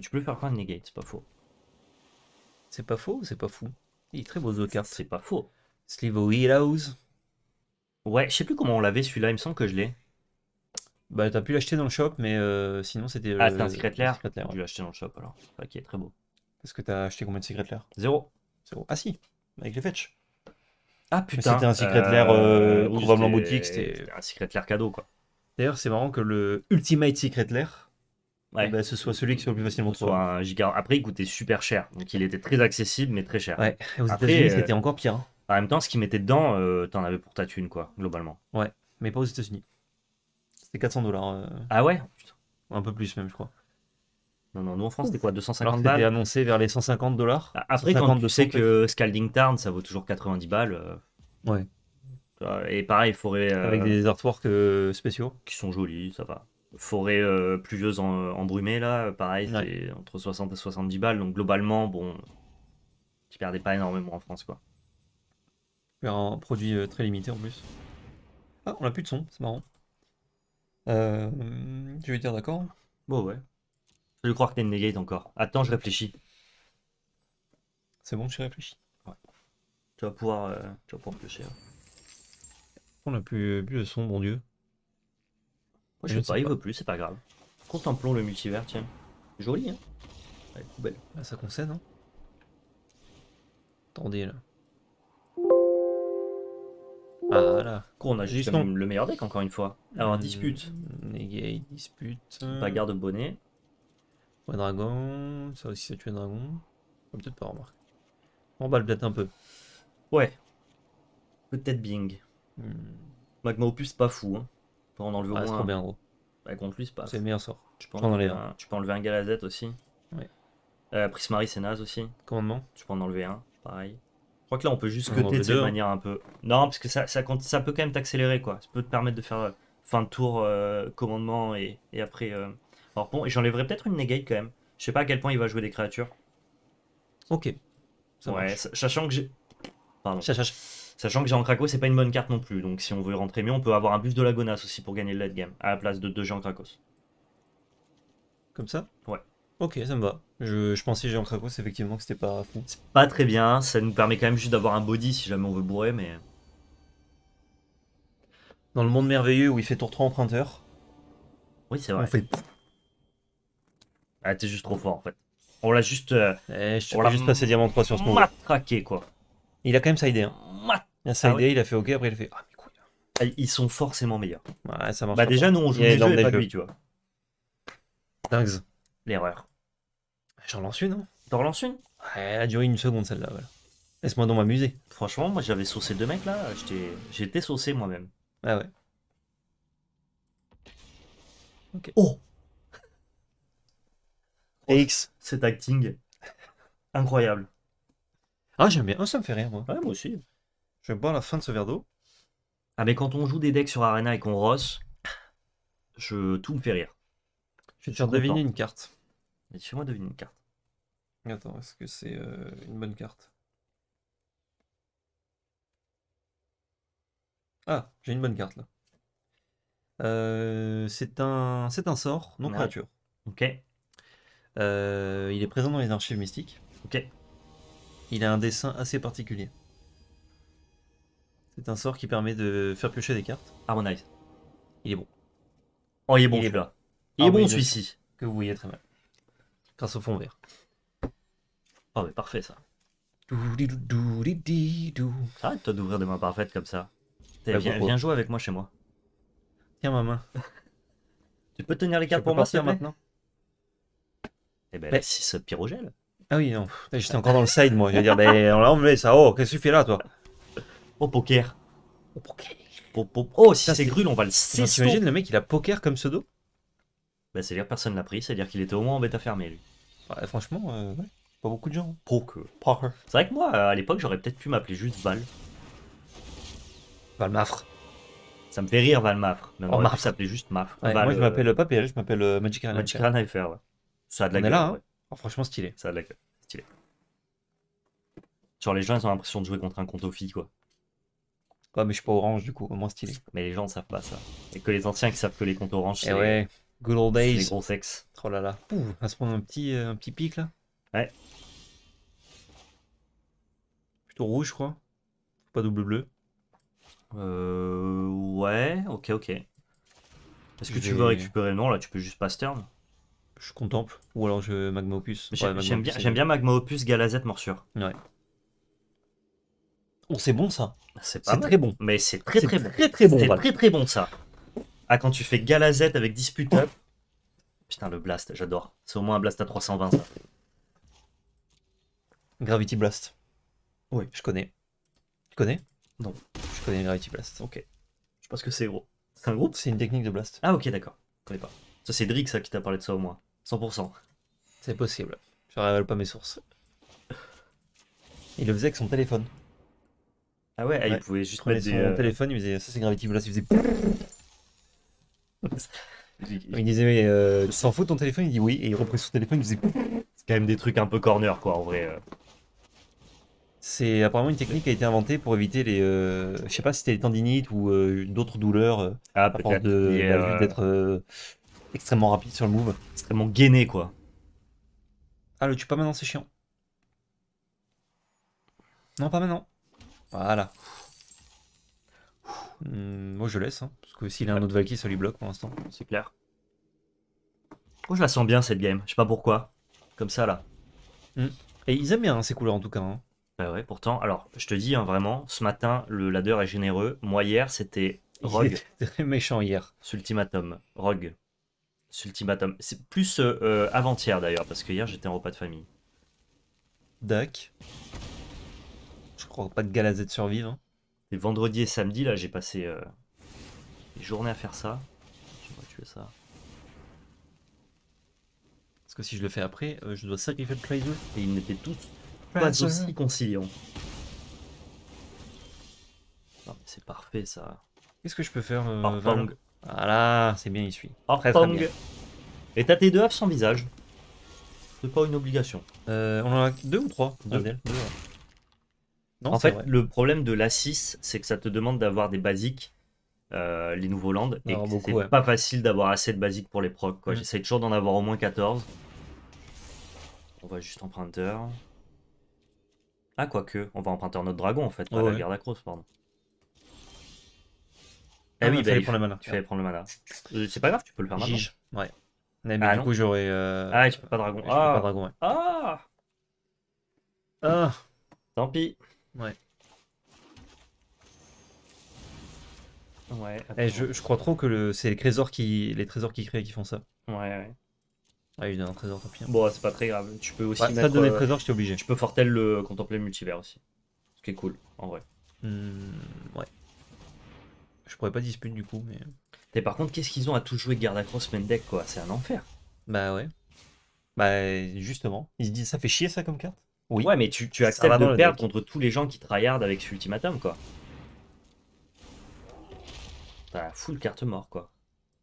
tu peux faire plein de negate, c'est pas faux. C'est pas faux c'est pas fou Il est très beau ce C'est pas faux. Sleeve of Heroes. Ouais, je sais plus comment on l'avait celui-là, il me semble que je l'ai. Bah t'as pu l'acheter dans le shop, mais euh, sinon c'était... Ah euh, un Secret Lair Tu dû acheté dans le shop alors. est très beau. Est-ce que t'as acheté combien de Secret Lair Zéro. Zéro. Ah si, avec les fetch. Ah putain. C'était un Secret Lair euh, boutique. C'était un Secret Lair cadeau quoi. D'ailleurs c'est marrant que le Ultimate Secret Lair, Ouais. Bah, ce soit celui qui soit le plus facilement trouvé. Un Après, il coûtait super cher. Donc, il était très accessible, mais très cher. Ouais. aux États-Unis, euh, c'était encore pire. Hein. En même temps, ce qu'ils mettaient dedans, euh, t'en avais pour ta thune, quoi, globalement. Ouais, mais pas aux États-Unis. C'était 400 dollars. Euh. Ah ouais Un peu plus, même, je crois. Non, non, nous en France, c'était quoi 250 balles annoncé vers les 150 dollars. Ah, après, quand tu sais que Scalding Tarn, ça vaut toujours 90 balles. Ouais. Et pareil, il faudrait. Avec des artworks spéciaux. Qui sont jolis, ça va forêt euh, pluvieuse en, euh, embrumée, là, pareil, c'est entre 60 et 70 balles. Donc globalement, bon, tu perdais pas énormément en France, quoi. Un produit euh, très limité en plus. Ah, on a plus de son, c'est marrant. Euh, je vais dire d'accord. Bon, ouais. Je crois que t'es une negate encore. Attends, je réfléchis. C'est bon, tu réfléchis. Ouais. Tu vas pouvoir, tu vas pouvoir hein. On a plus, plus de son, bon Dieu. Moi, je, pas, il veut plus, c'est pas grave. Contemplons le multivers, tiens. Joli, hein Allez, poubelle. Ah, ça concerne, hein Attendez, là. Ah, là. On a juste le meilleur deck, encore une fois. Alors, euh, dispute. Negate, dispute. Euh. Bagarre de bonnet. Ouais, dragon. Ça aussi, ça tue un dragon. Peut-être pas, remarquer. On balle peut-être un peu. Ouais. Peut-être Bing. Hmm. Magma Opus, pas fou, hein peux en enlever au ah, bien, gros. Bah, c'est le meilleur sort. Tu peux, enlever un. tu peux enlever un Galazette aussi. Oui. Euh, c'est naze aussi. Commandement. Tu peux en enlever un, pareil. Je crois que là, on peut juste que de hein. manière un peu. Non, parce que ça, ça, compte, ça peut quand même t'accélérer, quoi. Ça peut te permettre de faire euh, fin de tour, euh, commandement et, après. Euh. Alors bon, et j'enlèverai peut-être une negate quand même. Je sais pas à quel point il va jouer des créatures. Ok. Ça ouais, sachant que j'ai. Pardon. Sachant que Géant Krakos, c'est pas une bonne carte non plus. Donc si on veut rentrer mieux, on peut avoir un buff de Lagonas aussi pour gagner le late game à la place de deux Jean Krakos. Comme ça Ouais. Ok, ça me va. Je, pensais Jean Krakos, effectivement, que c'était pas fou. C'est pas très bien. Ça nous permet quand même juste d'avoir un body si jamais on veut bourrer, mais. Dans le monde merveilleux où il fait tour 3 emprunteur. Oui, c'est vrai. On fait. Ah, t'es juste trop fort en fait. On l'a juste. Euh, eh, on l'a juste passé diamant 3 sur ce Matraqué quoi. Il a quand même idée, Hein. Ah ah il a fait OK, après il a fait Ah, mais quoi ah, Ils sont forcément meilleurs. Ouais, ça marche. Bah, déjà, nous, on joue des jeux et pas lui, tu vois. Dingue. L'erreur. J'en lance une, non hein. T'en relances une elle a duré une seconde, celle-là, voilà. Laisse-moi donc m'amuser. Franchement, moi, j'avais saucé deux mecs, là. J'étais saucé moi-même. Ah ouais. Oh, oh X, cet acting. Incroyable. Ah, j'aime bien. ça me fait rire, moi. Ouais, moi aussi. Je vais boire la fin de ce verre d'eau. Ah mais quand on joue des decks sur Arena et qu'on rosse, je... tout me fait rire. Je vais te faire deviner une carte. Mais fais-moi deviner une carte. Attends, est-ce que c'est euh, une bonne carte Ah, j'ai une bonne carte là. Euh, c'est un, c'est un sort non créature. Ok. Euh, il est présent dans les archives mystiques. Ok. Il a un dessin assez particulier. C'est un sort qui permet de faire piocher des cartes. Harmonize. Ah, il est bon. Oh, il est bon, il est là. Il est ah, bon celui-ci. Que vous voyez très mal. Grâce au fond vert. Oh, mais parfait ça. Arrête toi d'ouvrir des mains parfaites comme ça. viens, bah, jouer avec moi chez moi. Tiens ma main. [LAUGHS] tu peux tenir les cartes pour moi maintenant Eh ben, si c'est ce pyrogel. Ah oui, non. J'étais encore dans le side moi. Je veux dire, ben, on l'a enlevé ça. Oh, qu'est-ce que tu fais là toi au poker. Au poker. oh, si c'est grul, on va le cesser. T'imagines le mec, il a poker comme pseudo Bah, c'est-à-dire personne l'a pris, c'est-à-dire qu'il était au moins en bêta fermée, lui. Ouais franchement, euh, ouais. Pas beaucoup de gens. Hein. Poker. Poker. C'est vrai que moi, à l'époque, j'aurais peut-être pu m'appeler juste Val. Valmafre. Ça me fait rire, Valmafre. Mais on ça oh, juste Mafre. moi, je m'appelle euh... pas PL, je m'appelle euh, Magic Run Magic Run ouais. Ça a de la gueule. là, hein. ouais. Oh, franchement, stylé. Ça a de la gueule. Stylé. Genre, les gens, ils ont l'impression de jouer contre un compte aux filles, quoi. Ouais, mais je suis pas orange du coup, au moins stylé. Mais les gens ne savent pas ça. Et que les anciens qui savent que les comptes orange, eh c'est good old days. les gros sexes. Oh là là. Pouh, à ce un petit, euh, un petit pic là. Ouais. Plutôt rouge, je crois. Pas double bleu. Euh. Ouais, ok, ok. Est-ce que tu veux récupérer le nom là Tu peux juste pas stern Je contemple. Ou alors je Magma Opus. J'aime bien, bien Magma Opus, Galazette, Morsure. Ouais. Oh, c'est bon ça. C'est pas très bon. Mais c'est très très, Très très bon. C'est très très bon ça. Ah, quand tu fais Galazette avec Dispute Putain, le Blast, j'adore. C'est au moins un Blast à 320 ça. Gravity Blast. Oui, je connais. Tu connais Non. Je connais Gravity Blast. Ok. Je pense que c'est gros. C'est un groupe C'est une technique de Blast. Ah, ok, d'accord. Je connais pas. Ça, c'est Drix ça, qui t'a parlé de ça au moins. 100%. C'est possible. Je révèle pas mes sources. Il le faisait avec son téléphone. Ah ouais, ah, il pouvait juste mettre son euh, téléphone, il ça c'est Gravity là, il faisait. il disait mais euh, tu ton téléphone Il dit oui et il reprit son téléphone, il faisait. C'est quand même des trucs un peu corner quoi en vrai. Euh. C'est apparemment une technique qui a été inventée pour éviter les. Euh, je sais pas si c'était les tendinites ou d'autres douleurs. Ah, à vu d'être extrêmement rapide sur le move. Extrêmement gainé quoi. Ah, le tue pas maintenant, c'est chiant. Non, pas maintenant. Voilà. Hmm, moi je laisse, hein, parce que s'il a un autre Valkyrie, ça lui bloque pour l'instant. C'est clair. Moi je la sens bien cette game, je sais pas pourquoi. Comme ça là. Hmm. Et ils aiment bien hein, ces couleurs en tout cas. Hein. Bah ouais, pourtant, alors je te dis hein, vraiment, ce matin le ladder est généreux. Moi hier c'était Rogue. [LAUGHS] Très méchant hier. Sultimatum. Rogue. Sultimatum. C'est plus euh, euh, avant-hier d'ailleurs, parce que hier j'étais en repas de famille. Dac. Je crois pas de Galazette de survivre. Les hein. vendredi et samedi, là, j'ai passé euh, des journées à faire ça. vas tuer ça. Parce que si je le fais après, euh, je dois sacrifier le 2 Et ils n'étaient tous pas aussi conciliants. c'est parfait, ça. Qu'est-ce que je peux faire euh, Voilà, c'est bien, il suit. Et t'as tes deux affs sans visage. C'est pas une obligation. Euh, on en a deux ou trois deux. deux en fait, le problème de l'A6, c'est que ça te demande d'avoir des basiques, euh, les nouveaux lands, et que c'est pas facile d'avoir assez de basiques pour les procs. quoi, mm. J'essaie toujours d'en avoir au moins 14. On va juste emprunter. Ah, quoique, on va emprunter notre dragon en fait, pas oh, la garde à Cross, pardon. Ah, eh oui, bah, il prendre le mana. Tu fallait prendre le mana. Euh, c'est pas grave, tu peux le faire maintenant. Ouais. Mais, ah, du coup, j'aurais. Euh, ah, tu peux pas dragon. Peux pas ah. dragon ah Ah Tant pis. Ouais. Ouais. Eh, je, crois trop que le, c'est les trésors qui les trésors qui créent qui font ça. Ouais, ouais. Ah, il donne un trésor, tant pis. Hein. Bon, c'est pas très grave. Tu peux aussi. ça euh, trésor, j'étais obligé. Tu peux Fortel le contempler multivers aussi. Ce qui est cool, en vrai. Hmm, ouais. Je pourrais pas dispute du coup, mais. par contre, qu'est-ce qu'ils ont à tout jouer Gardacross Mendek, quoi C'est un enfer. Bah ouais. Bah justement, ils se disent ça fait chier ça comme carte. Ouais, mais tu, tu acceptes de perdre contre tous les gens qui tryhardent avec ce ultimatum, quoi. T'as full carte mort quoi.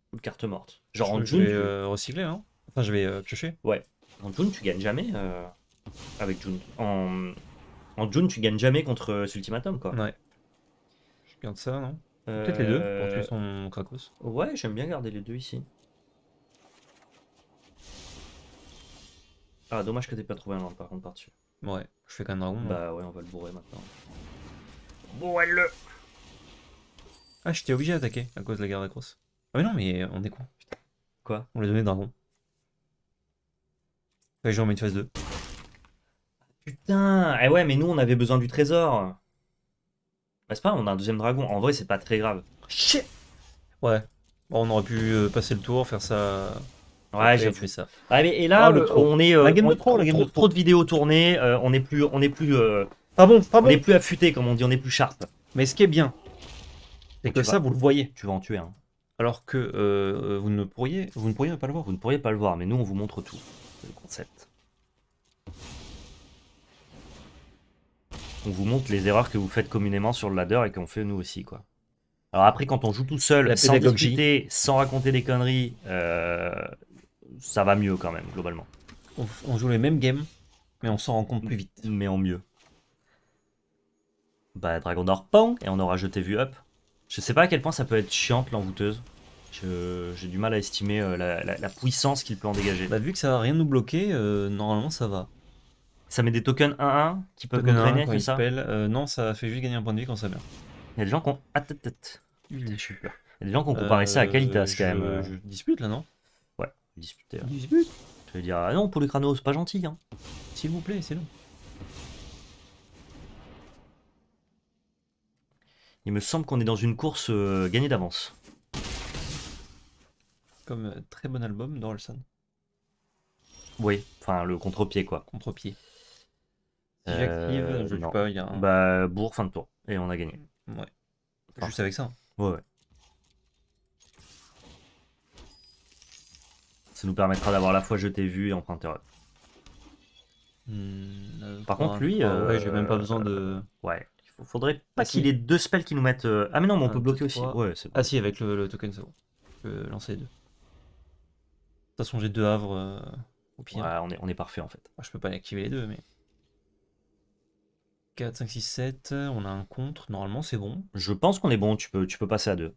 Full carte morte. Genre je en June. vais euh, recycler, non Enfin, je vais euh, piocher. Ouais. En June, tu gagnes jamais euh, avec June. En... June, tu gagnes jamais contre ce ultimatum, quoi. Ouais. Je garde ça, non Peut-être les deux, pour son Krakos. Ouais, j'aime bien garder les deux ici. Ah, dommage que t'aies pas trouvé un land par contre par-dessus. Ouais, je fais qu'un dragon. Bah ouais, on va le bourrer maintenant. Bourrez-le Ah, j'étais obligé d'attaquer à cause de la guerre d'Acros. Ah mais non, mais on est con. Putain. Quoi On lui a donné dragon. Je vais en mettre phase 2. Putain Eh ouais, mais nous, on avait besoin du trésor. Bah c'est pas, on a un deuxième dragon. En vrai, c'est pas très grave. Shit Ouais. Bon, on aurait pu euh, passer le tour, faire ça... Ouais, j'ai vu ça. et là, oh, on est, euh, trop, de vidéos tournées, euh, on est plus, on est plus, euh, pas bon, pas bon. On plus affûté, comme on dit, on est plus sharp. Mais ce qui est bien, c'est que ça, vous le voyez. Tu vas en tuer un. Alors que vous ne pourriez, vous ne pourriez pas le voir. Vous ne pourriez pas le voir, mais nous, on vous montre tout. le concept. On vous montre les erreurs que vous faites communément sur le ladder et qu'on fait nous aussi, quoi. Alors après, quand on joue tout seul, sans discuter, sans raconter des conneries, ça va mieux quand même, globalement. On, joue les mêmes games, mais on s'en rend compte plus vite. Mais en mieux. Bah, Dragon d'or, pan, et on aura jeté vue up. Je sais pas à quel point ça peut être chiante, l'envoûteuse. J'ai du mal à estimer euh, la, la, puissance qu'il peut en dégager. Bah, vu que ça va rien nous bloquer, euh, normalement ça va. Ça met des tokens 1-1 qui peuvent gagner comme ça euh, Non, ça fait juste gagner un point de vie quand ça meurt. Il y a des gens qui ont. tête, je Il y a des gens qui ont comparé ça à kalitas quand même. Je dispute là, non Disputer. Dispute Je vais dire, ah non, pour le c'est pas gentil, hein. S'il vous plaît, c'est long. Il me semble qu'on est dans une course euh, gagnée d'avance. Comme euh, très bon album son. Oui, enfin le contre-pied quoi. Contre-pied. Si euh, j'active, je pas, il y a Bah, bourg, fin de tour. Et on a gagné. Ouais. Juste avec ça. Ouais, ouais. Ça nous permettra d'avoir à la fois jeté vu et emprunteur. Hmm, euh, Par contre, lui. j'ai euh, même pas besoin de. Euh, ouais, il faudrait pas ah, qu'il ait deux spells qui nous mettent. Ah, mais non, mais on peut bloquer aussi. Ouais, Ah, si, avec le, token, c'est bon. Je peux lancer les deux. De toute façon, j'ai deux havres au pire. Ouais, on est, on est parfait en fait. Je peux pas activer les deux, mais. 4, 5, 6, 7, on a un contre, normalement c'est bon. Je pense qu'on est bon, tu peux, tu peux passer à deux.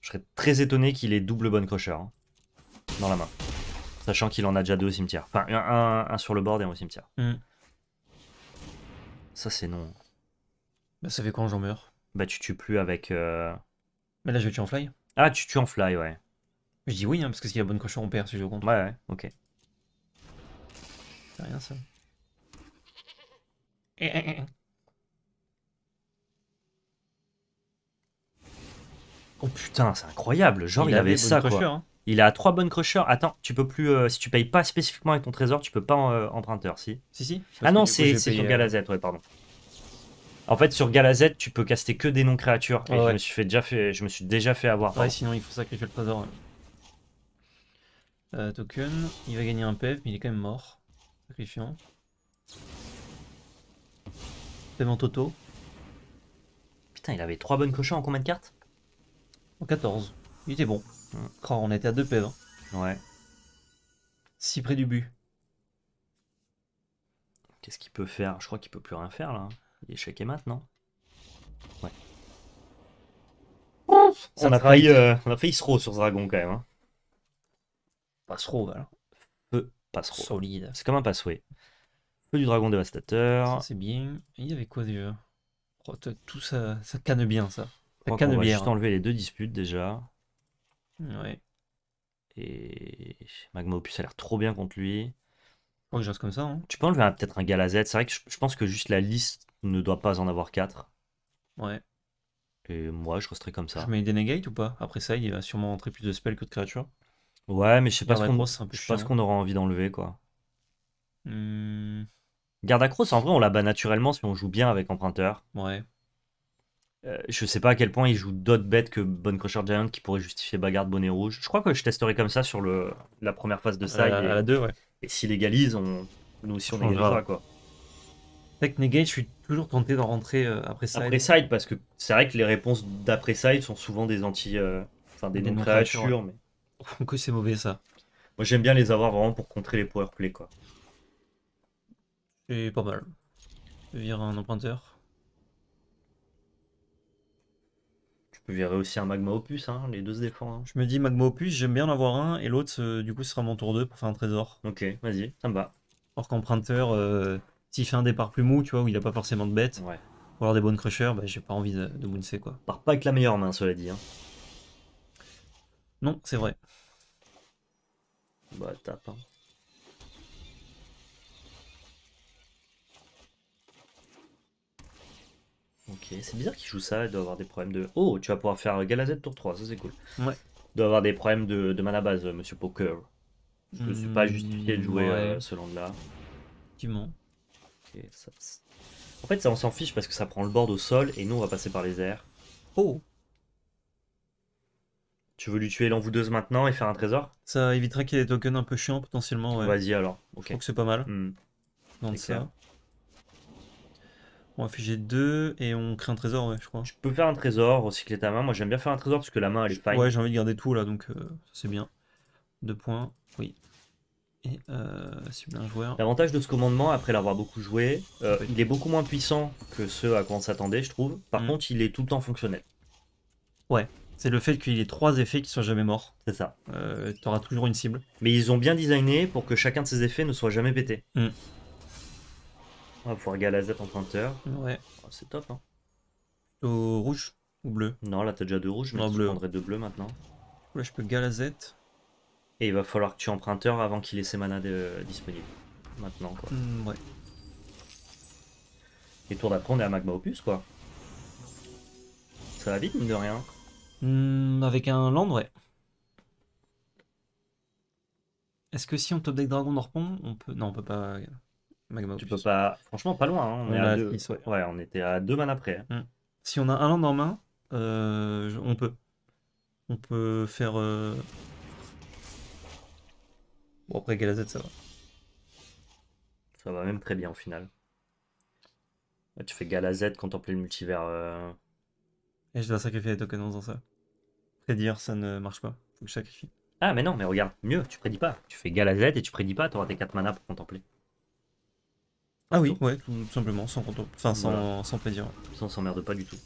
Je serais très étonné qu'il ait double bonne crusher hein, dans la main. Sachant qu'il en a déjà deux au cimetière. Enfin, un, sur le bord et un au cimetière. Mm. Ça, c'est non. Bah, ça fait quand j'en meurs Bah, tu tues plus avec. Euh, Mais là, je vais tuer en fly. Ah, tu tues en fly, ouais. Je dis oui, hein, parce que s'il a bonne crusher on perd, si je compte. Ouais, ouais, ok. C'est rien, ça. Eh, eh, eh, Oh putain, c'est incroyable. Genre, il, avait ça, quoi. Hein. Il a trois bonnes crushers. Attends, tu peux plus. Euh, si tu payes pas spécifiquement avec ton trésor, tu peux pas euh, emprunter, si Si, si. Ah non, c'est sur Galazette, ouais, pardon. En fait, sur Galazette, tu peux caster que des non-créatures. et je, me suis fait déjà fait, je me suis déjà fait avoir. Ouais, sinon, il faut sacrifier le trésor. Euh, token, il va gagner un PEV, mais il est quand même mort. Sacrifiant. Paiement Toto. Putain, il avait trois bonnes cochons en combien de cartes 14. Il était bon. Mm. on était à 2 p hein. Ouais. Si près du but. Qu'est-ce qu'il peut faire Je crois qu'il peut plus rien faire là. Hein. Il est maintenant. maintenant. Ouais. Euh, on, a failli, se on sur ce dragon quand même. Hein. Pas voilà. Feu, pas Solide. C'est comme un passway. Feu du dragon dévastateur. C'est bien. Il y avait quoi déjà oh, Tout ça, ça canne bien ça crois qu'on va juste enlever les deux disputes déjà. Ouais. Et Magma Opus a l'air trop bien contre lui. Oh, je comme ça. Hein. Tu peux enlever peut-être un Galazet. C'est vrai que je, pense que juste la liste ne doit pas en avoir 4. Ouais. Et moi, je resterai comme ça. Je mets Denegate ou pas Après ça, il va sûrement rentrer plus de spells que de créatures. Ouais, mais je sais pas, ce qu'on, pas ce qu'on hein. aura envie d'enlever, quoi. Mmh. Garde cross, en vrai, on la naturellement si on joue bien avec Emprunteur. Ouais. Euh, je sais pas à quel point il joue d'autres bêtes que Bonne Crusher Giant qui pourrait justifier Bagard Bonnet Rouge. Je crois que je testerai comme ça sur le, la première phase de ça. À, et, Et s'il égalise, nous aussi on égalisera quoi. Tech Negate, je suis toujours tenté d'en rentrer euh, après side. Après side, parce que c'est vrai que les réponses d'après side sont souvent des anti. Euh, enfin des, créatures Mais... [LAUGHS] que c'est mauvais ça. Moi j'aime bien les avoir vraiment pour contrer les play, quoi. C'est pas mal. Vire un emprunteur. Je verrai aussi un Magma Opus, hein, les deux se défendent. Hein. Je me dis Magma Opus, j'aime bien en avoir un, et l'autre, euh, du coup, ce sera mon tour 2 pour faire un trésor. Ok, vas-y, ça me va. Or qu'emprunteur, euh, s'il fait un départ plus mou, tu vois, où il a pas forcément de bêtes, Ouais. ou alors des bonnes crushers, bah, j'ai pas envie de, de quoi. Part pas avec la meilleure main, cela dit. Hein. Non, c'est vrai. Bah, tape. Ok, c'est bizarre qu'il joue ça, il doit avoir des problèmes de... Oh, tu vas pouvoir faire Galazette tour 3, ça c'est cool. Ouais. Il doit avoir des problèmes de, de mana base, euh, monsieur Poker. Je ne suis hmm, pas justifié de jouer euh, ce land là. Effectivement. En fait, ça on s'en fiche parce que ça prend le board au sol et nous on va passer par les airs. Oh Tu veux lui tuer l'envoûteuse maintenant et faire un trésor Ça évitera qu'il y ait des tokens un peu chiants potentiellement. Ouais. Vas-y alors. Ok. Je que c'est pas mal. Non hmm. Dans on va figer deux et on crée un trésor, ouais, je crois. Je peux faire un trésor, recycler ta main. Moi, j'aime bien faire un trésor parce que la main, elle est fine. Ouais, j'ai envie de garder tout là, donc euh, c'est bien. Deux points, oui. Et euh, joueur. L'avantage de ce commandement, après l'avoir beaucoup joué, euh, il est beaucoup moins puissant que ceux à quoi on s'attendait, je trouve. Par mm. contre, il est tout le temps fonctionnel. Ouais, c'est le fait qu'il ait trois effets qui soient jamais morts. C'est ça. Euh, tu auras toujours une cible. Mais ils ont bien designé pour que chacun de ces effets ne soit jamais pété. Mm. On va pouvoir Galazette emprunteur. Ouais. Oh, c'est top. Hein. Au rouge ou bleu Non, là t'as déjà deux rouges, mais non, je prendrais deux bleus maintenant. Là je peux Galazette. Et il va falloir que tu emprunteur avant qu'il ait ses manas euh, disponibles. Maintenant quoi. Hmm, ouais. Et tour d'après on est à Magma Opus quoi. Ça va vite mine de rien. Hmm, avec un land ouais. Est-ce que si on top deck Dragon Norpon, on peut... Non on peut pas... Euh, tu peux pas. Franchement, pas loin. Hein, on, ouais. on était à deux manas après. Mm. Si on a un land en main, euh, on peut. On peut faire. euh, Bon, après Galazet ça va. Ça va même très bien au final. tu fais Galazet contempler le multivers. Euh. Et je dois sacrifier les tokens en ça. Prédire, ça ne marche pas. Faut que je sacrifie. Ah, mais non, mais regarde, mieux, tu prédis pas. Tu fais Galazet et tu prédis pas, t'auras tes 4 manas pour contempler. Ah oui, tout, simplement, sans, enfin, sans, sans plaisir. s'emmerde pas du tout.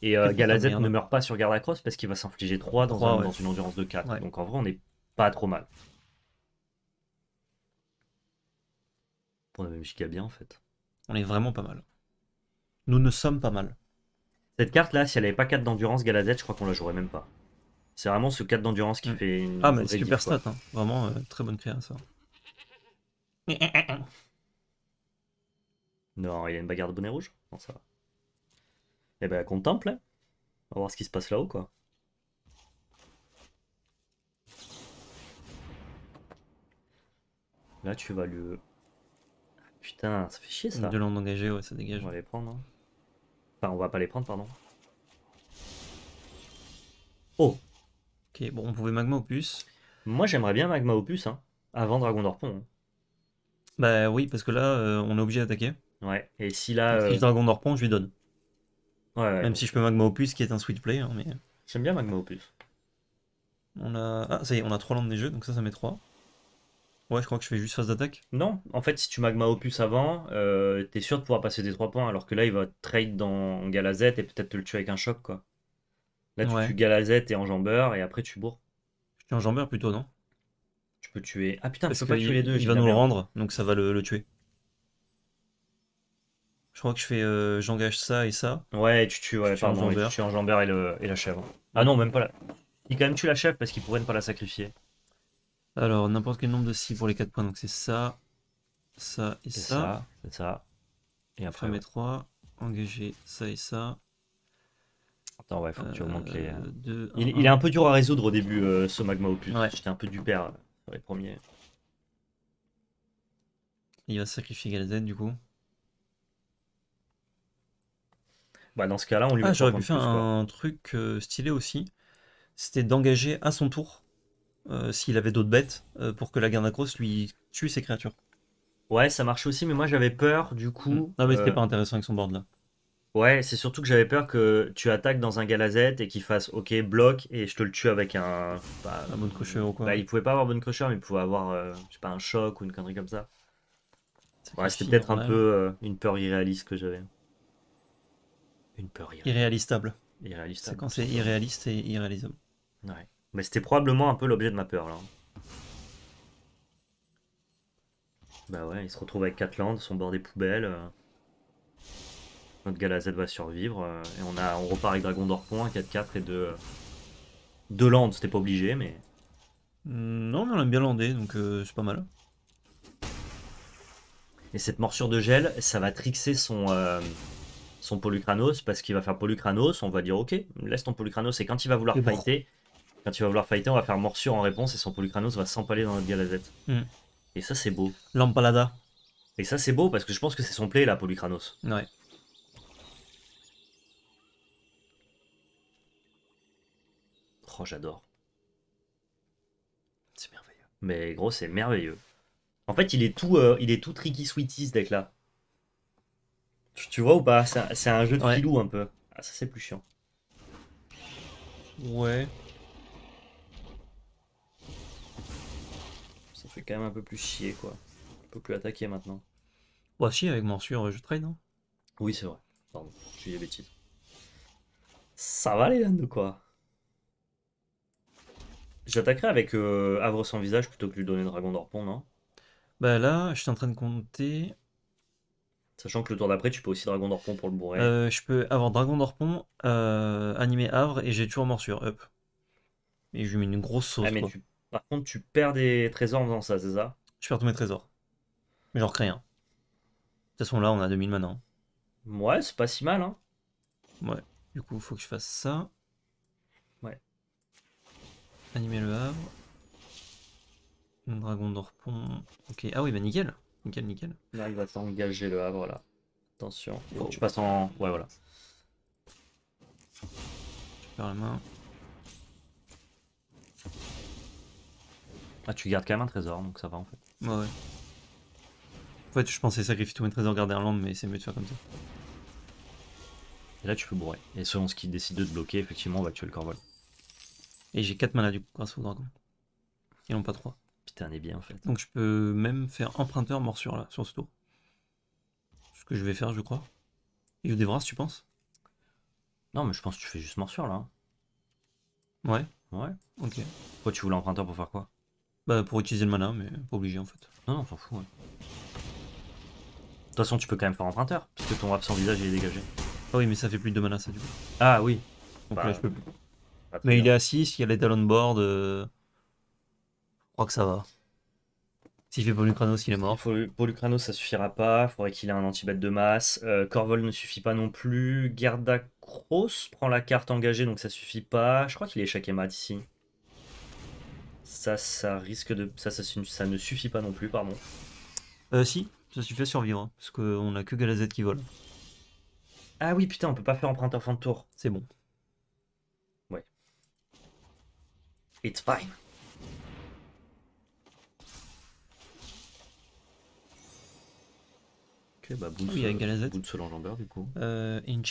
Et [LAUGHS] euh, Galazet ne meurt pas sur Gardacross parce qu'il va s'infliger 3 dans, dans une endurance de 4. Donc en vrai, on n'est pas trop mal. On est même bien en fait. On est vraiment pas mal. Nous ne sommes pas mal. Cette carte là, si elle avait pas 4 d'endurance, Galazet, je crois qu'on la jouerait même pas. C'est vraiment ce 4 d'endurance qui fait une. Ah, mais super stat, hein. vraiment euh, très bonne créa ça. Non, il y a une bagarre de bonnet rouge Non, ça va. Eh ben, contemple, hein. On va voir ce qui se passe là-haut, quoi. Là, tu vas le... Ah, putain, ça fait chier, ça. De l'en engagé, ouais, ça dégage. On va les prendre. Hein. Enfin, on va pas les prendre, pardon. Oh Ok, bon, on pouvait Magma Opus. Moi, j'aimerais bien Magma Opus, hein. Avant Dragon d'Orpon. Hein. Bah oui, parce que là, euh, on est obligé d'attaquer. Ouais, et si là. Si euh, je Dragon pont, je lui donne. Ouais, Même si je peux Magma Opus, qui est un sweet play. mais... Euh. J'aime bien Magma Opus. On a... Ah, ça y est, on a 3 lampes des jeux, donc ça, ça met 3. Ouais, je crois que je fais juste phase d'attaque. Non, en fait, si tu magma opus avant, euh, t'es sûr de pouvoir passer des 3 points, alors que là, il va trade dans Galazette et peut-être te le tuer avec un choc, quoi. Là, tu ouais. tues Galazette et enjambeur, et après, tu bourres. Je tue enjambeur plutôt, non Tu peux tuer. Ah putain, Parce les deux. Il va nous le rendre, donc ça va le tuer. Je crois que je fais euh, j'engage ça et ça. Ouais, tu tues, ouais, pardon, tu tues et, et la chèvre. Ah non, même pas là. Il quand même tue la chèvre parce qu'il pourrait ne pas la sacrifier. Alors, n'importe quel nombre de 6 pour les 4 points, donc c'est ça, ça et, ça. ça Et après. mes 3, engager ça et ça. Attends, ouais, faut que tu remontes les. Euh, deux, il, est un peu dur à résoudre au début, euh, ce magma opus. Ouais. J'étais un peu du père sur les premiers. Il va sacrifier Galzen du coup. Bah, dans ce cas-là, on lui Ah, j'aurais pu faire un truc euh, stylé aussi. C'était d'engager à son tour, euh, s'il avait d'autres bêtes, euh, pour que la Garnacrosse lui tue ses créatures. Ouais, ça marche aussi, mais moi j'avais peur du coup. Non, mm. ah, mais c'était pas intéressant avec son board là. Ouais, c'est surtout que j'avais peur que tu attaques dans un galazette et qu'il fasse OK bloc et je te le tue avec un. Bah, un crusher ou quoi bah, Il pouvait pas avoir bonne crusher, mais il pouvait avoir je sais pas, un choc ou une connerie comme ça. c'était peut-être un peu une peur irréaliste que j'avais irréalistable. C'est quand c'est irréaliste et irréalisable. Ouais. Mais c'était probablement un peu l'objet de ma peur là. Bah ouais, il se retrouve avec landes, son bord des poubelles. Euh. Notre Galazet va survivre. Euh, et on, a, on repart avec Dragon d'Orpon, 4-4 et 2. 2 euh, Deux landes, c'était pas obligé, mais. Mm, non, mais on aime bien lander, donc c'est pas mal. Et cette morsure de gel, ça va trixer son, son Polycranos parce qu'il va faire Polycranos, on va dire ok, laisse ton Polycranos et quand il va vouloir fighter, quand il va vouloir fighter, on va faire morsure en réponse et son polycranos va s'empaler dans notre galazette. Hmm. Et ça c'est beau. Lampalada. Et ça c'est beau parce que je pense que c'est son play là, Polycranos. Ouais. Oh j'adore. C'est merveilleux. Mais gros c'est merveilleux. En fait il est tout, euh, il est tout tricky sweetie ce deck là. Tu, vois ou pas C'est un, jeu de un peu. Ah, ça c'est plus chiant. Ouais. Ça fait quand même un peu plus chier quoi. Un peu plus attaquer maintenant. Bah si, avec morsure, euh, je traîne. non hein. Oui, c'est vrai. Pardon, j'ai des bêtises. Ça va les lames quoi J'attaquerai avec euh, Avre sans visage plutôt que lui donner Dragon d'Orpon, non Bah là, je suis en train de compter. Sachant que le tour d'après, tu peux aussi Dragon d'Orpon pour le bourrer. Euh, je peux avoir Dragon d'Orpon, euh, animé Havre, et j'ai toujours morsure, Hop. Et je lui mets une grosse sauce. Ah, par contre, tu perds des trésors dans ça, c'est ça Je perds tous mes trésors. Mais j'en crée un. De toute façon, là, on a 2000 maintenant. Hein. Ouais, c'est pas si mal, hein. Ouais. Du coup, il faut que je fasse ça. Ouais. Animer le Havre. Dragon d'Orpon. Ok. Ah oui, bah nickel. Nickel, nickel. Là, il va s'engager le Havre là. Attention. Tu passes en. Ouais, voilà. Tu perds la main. Ah, tu gardes quand même un trésor, donc ça va en fait. Ouais, ouais. En fait, je pensais sacrifier tout mes trésors, garder un land, mais c'est mieux de faire comme ça. Et là, tu peux bourrer. Et selon ce qu'il décide de te bloquer, effectivement, on va tuer le corvol. Et j'ai 4 manas du coup, grâce au dragon. Et non pas 3 est bien fait. Donc je peux même faire emprunteur morsure là, sur ce tour. Ce que je vais faire, je crois. Et des tu penses Non, mais je pense que tu fais juste morsure là. Hein. Ouais. Ouais. Ok. Pourquoi tu voulais emprunteur pour faire quoi Bah pour utiliser le mana, mais pas obligé en fait. Non, non, t'en fous De toute façon, tu peux quand même faire emprunteur, que ton absent visage il est dégagé. Ah oui, mais ça fait plus de mana ça du coup. Ah oui. Donc bah, là, je peux Mais il est à 6, il y a les de board. Euh, je crois que ça va. S'il fait Polucranos, il est mort. Polucranos, ça suffira pas. Faudrait qu'il ait un anti-bête de masse. Euh, Corvol ne suffit pas non plus. Cross prend la carte engagée, donc ça suffit pas. Je crois qu'il est échec et mat ici. Ça, ça risque de. Ça, ça, ça ne suffit pas non plus, pardon. Euh, si, ça suffit à survivre. Hein, parce qu'on a que Galazette qui vole. Ah oui, putain, on peut pas faire en fin de tour. C'est bon. Ouais. It's fine. il bah ah Galazette. du coup. Euh, In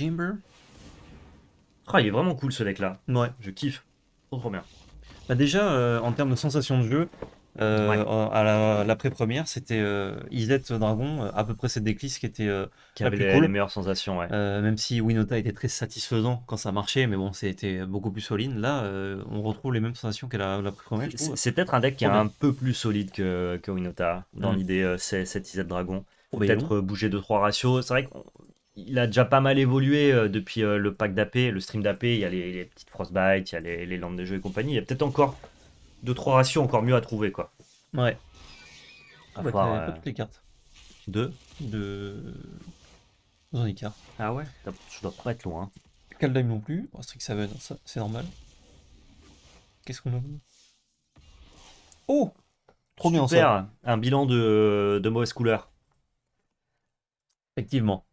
ah, il est vraiment cool ce deck-là. Ouais. Je kiffe. Trop, trop Bah déjà, euh, en termes de sensations de jeu, euh, à la, pré-première, c'était iset Isette Dragon, à peu près cette déclisse qui était qui avait les, meilleures sensations. même si Winota était très satisfaisant quand ça marchait, mais bon, c'était beaucoup plus solide. Là, on retrouve les mêmes sensations qu'à la, la pré-première. C'est peut-être un deck qui est un peu plus solide que, Winota dans hmm. l'idée, c'est cette Isette Dragon peut-être euh, bouger 2 trois ratios. C'est vrai qu'il a déjà pas mal évolué euh, depuis euh, le pack d'AP, le stream d'AP. Il y a les, petites Frostbite, il y a les, les, lampes de jeu et compagnie. Il y a peut-être encore deux trois ratios encore mieux à trouver quoi. Ouais. On va pas toutes les cartes. Deux. deux. Ah ouais. Je dois pas être loin. Kaldheim non plus. Oh, c'est normal. Qu'est-ce qu'on a Oh Trop Super. bien ça. Un bilan de mauvaise couleur. Effectivement.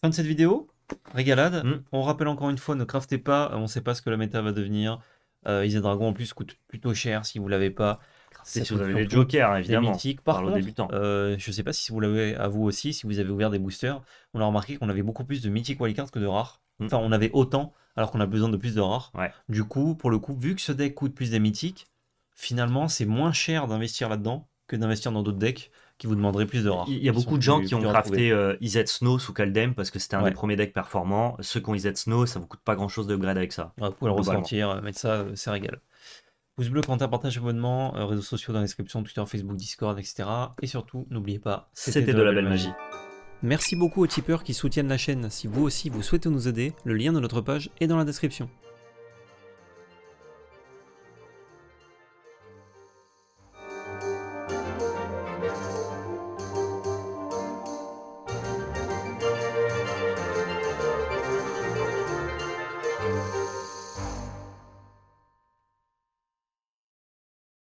Fin de cette vidéo, régalade. Mm. On rappelle encore une fois, ne craftez pas, on ne sait pas ce que la méta va devenir. Euh, a Dragon en plus coûte plutôt cher si vous ne l'avez pas. C'est sur les jokers évidemment. Par, contre, euh, je ne sais pas si vous l'avez à vous aussi, si vous avez ouvert des boosters, on a remarqué qu'on avait beaucoup plus de mythiques wildcards que de rares. Mm. Enfin, on avait autant alors qu'on a besoin de plus de rares. Du coup, pour le coup, vu que ce deck coûte plus des mythiques, finalement, c'est moins cher d'investir là-dedans que d'investir dans d'autres decks qui vous demanderait plus de rares. Il y a beaucoup de gens qui ont crafté euh, Snow sous Kaldem parce que c'était un des premiers decks performants. Ceux qui ont IZ Snow, ça vous coûte pas grand chose de grade avec ça. Vous pour le ressentir, euh, mettre ça, euh, c'est régal. Pouce bleu, commentaire, partage, abonnement, euh, réseaux sociaux dans la description, Twitter, Facebook, Discord, etc. Et surtout, n'oubliez pas, c'était de, la belle magie. magie. Merci beaucoup aux tipeurs qui soutiennent la chaîne. Si vous aussi vous souhaitez nous aider, le lien de notre page est dans la description.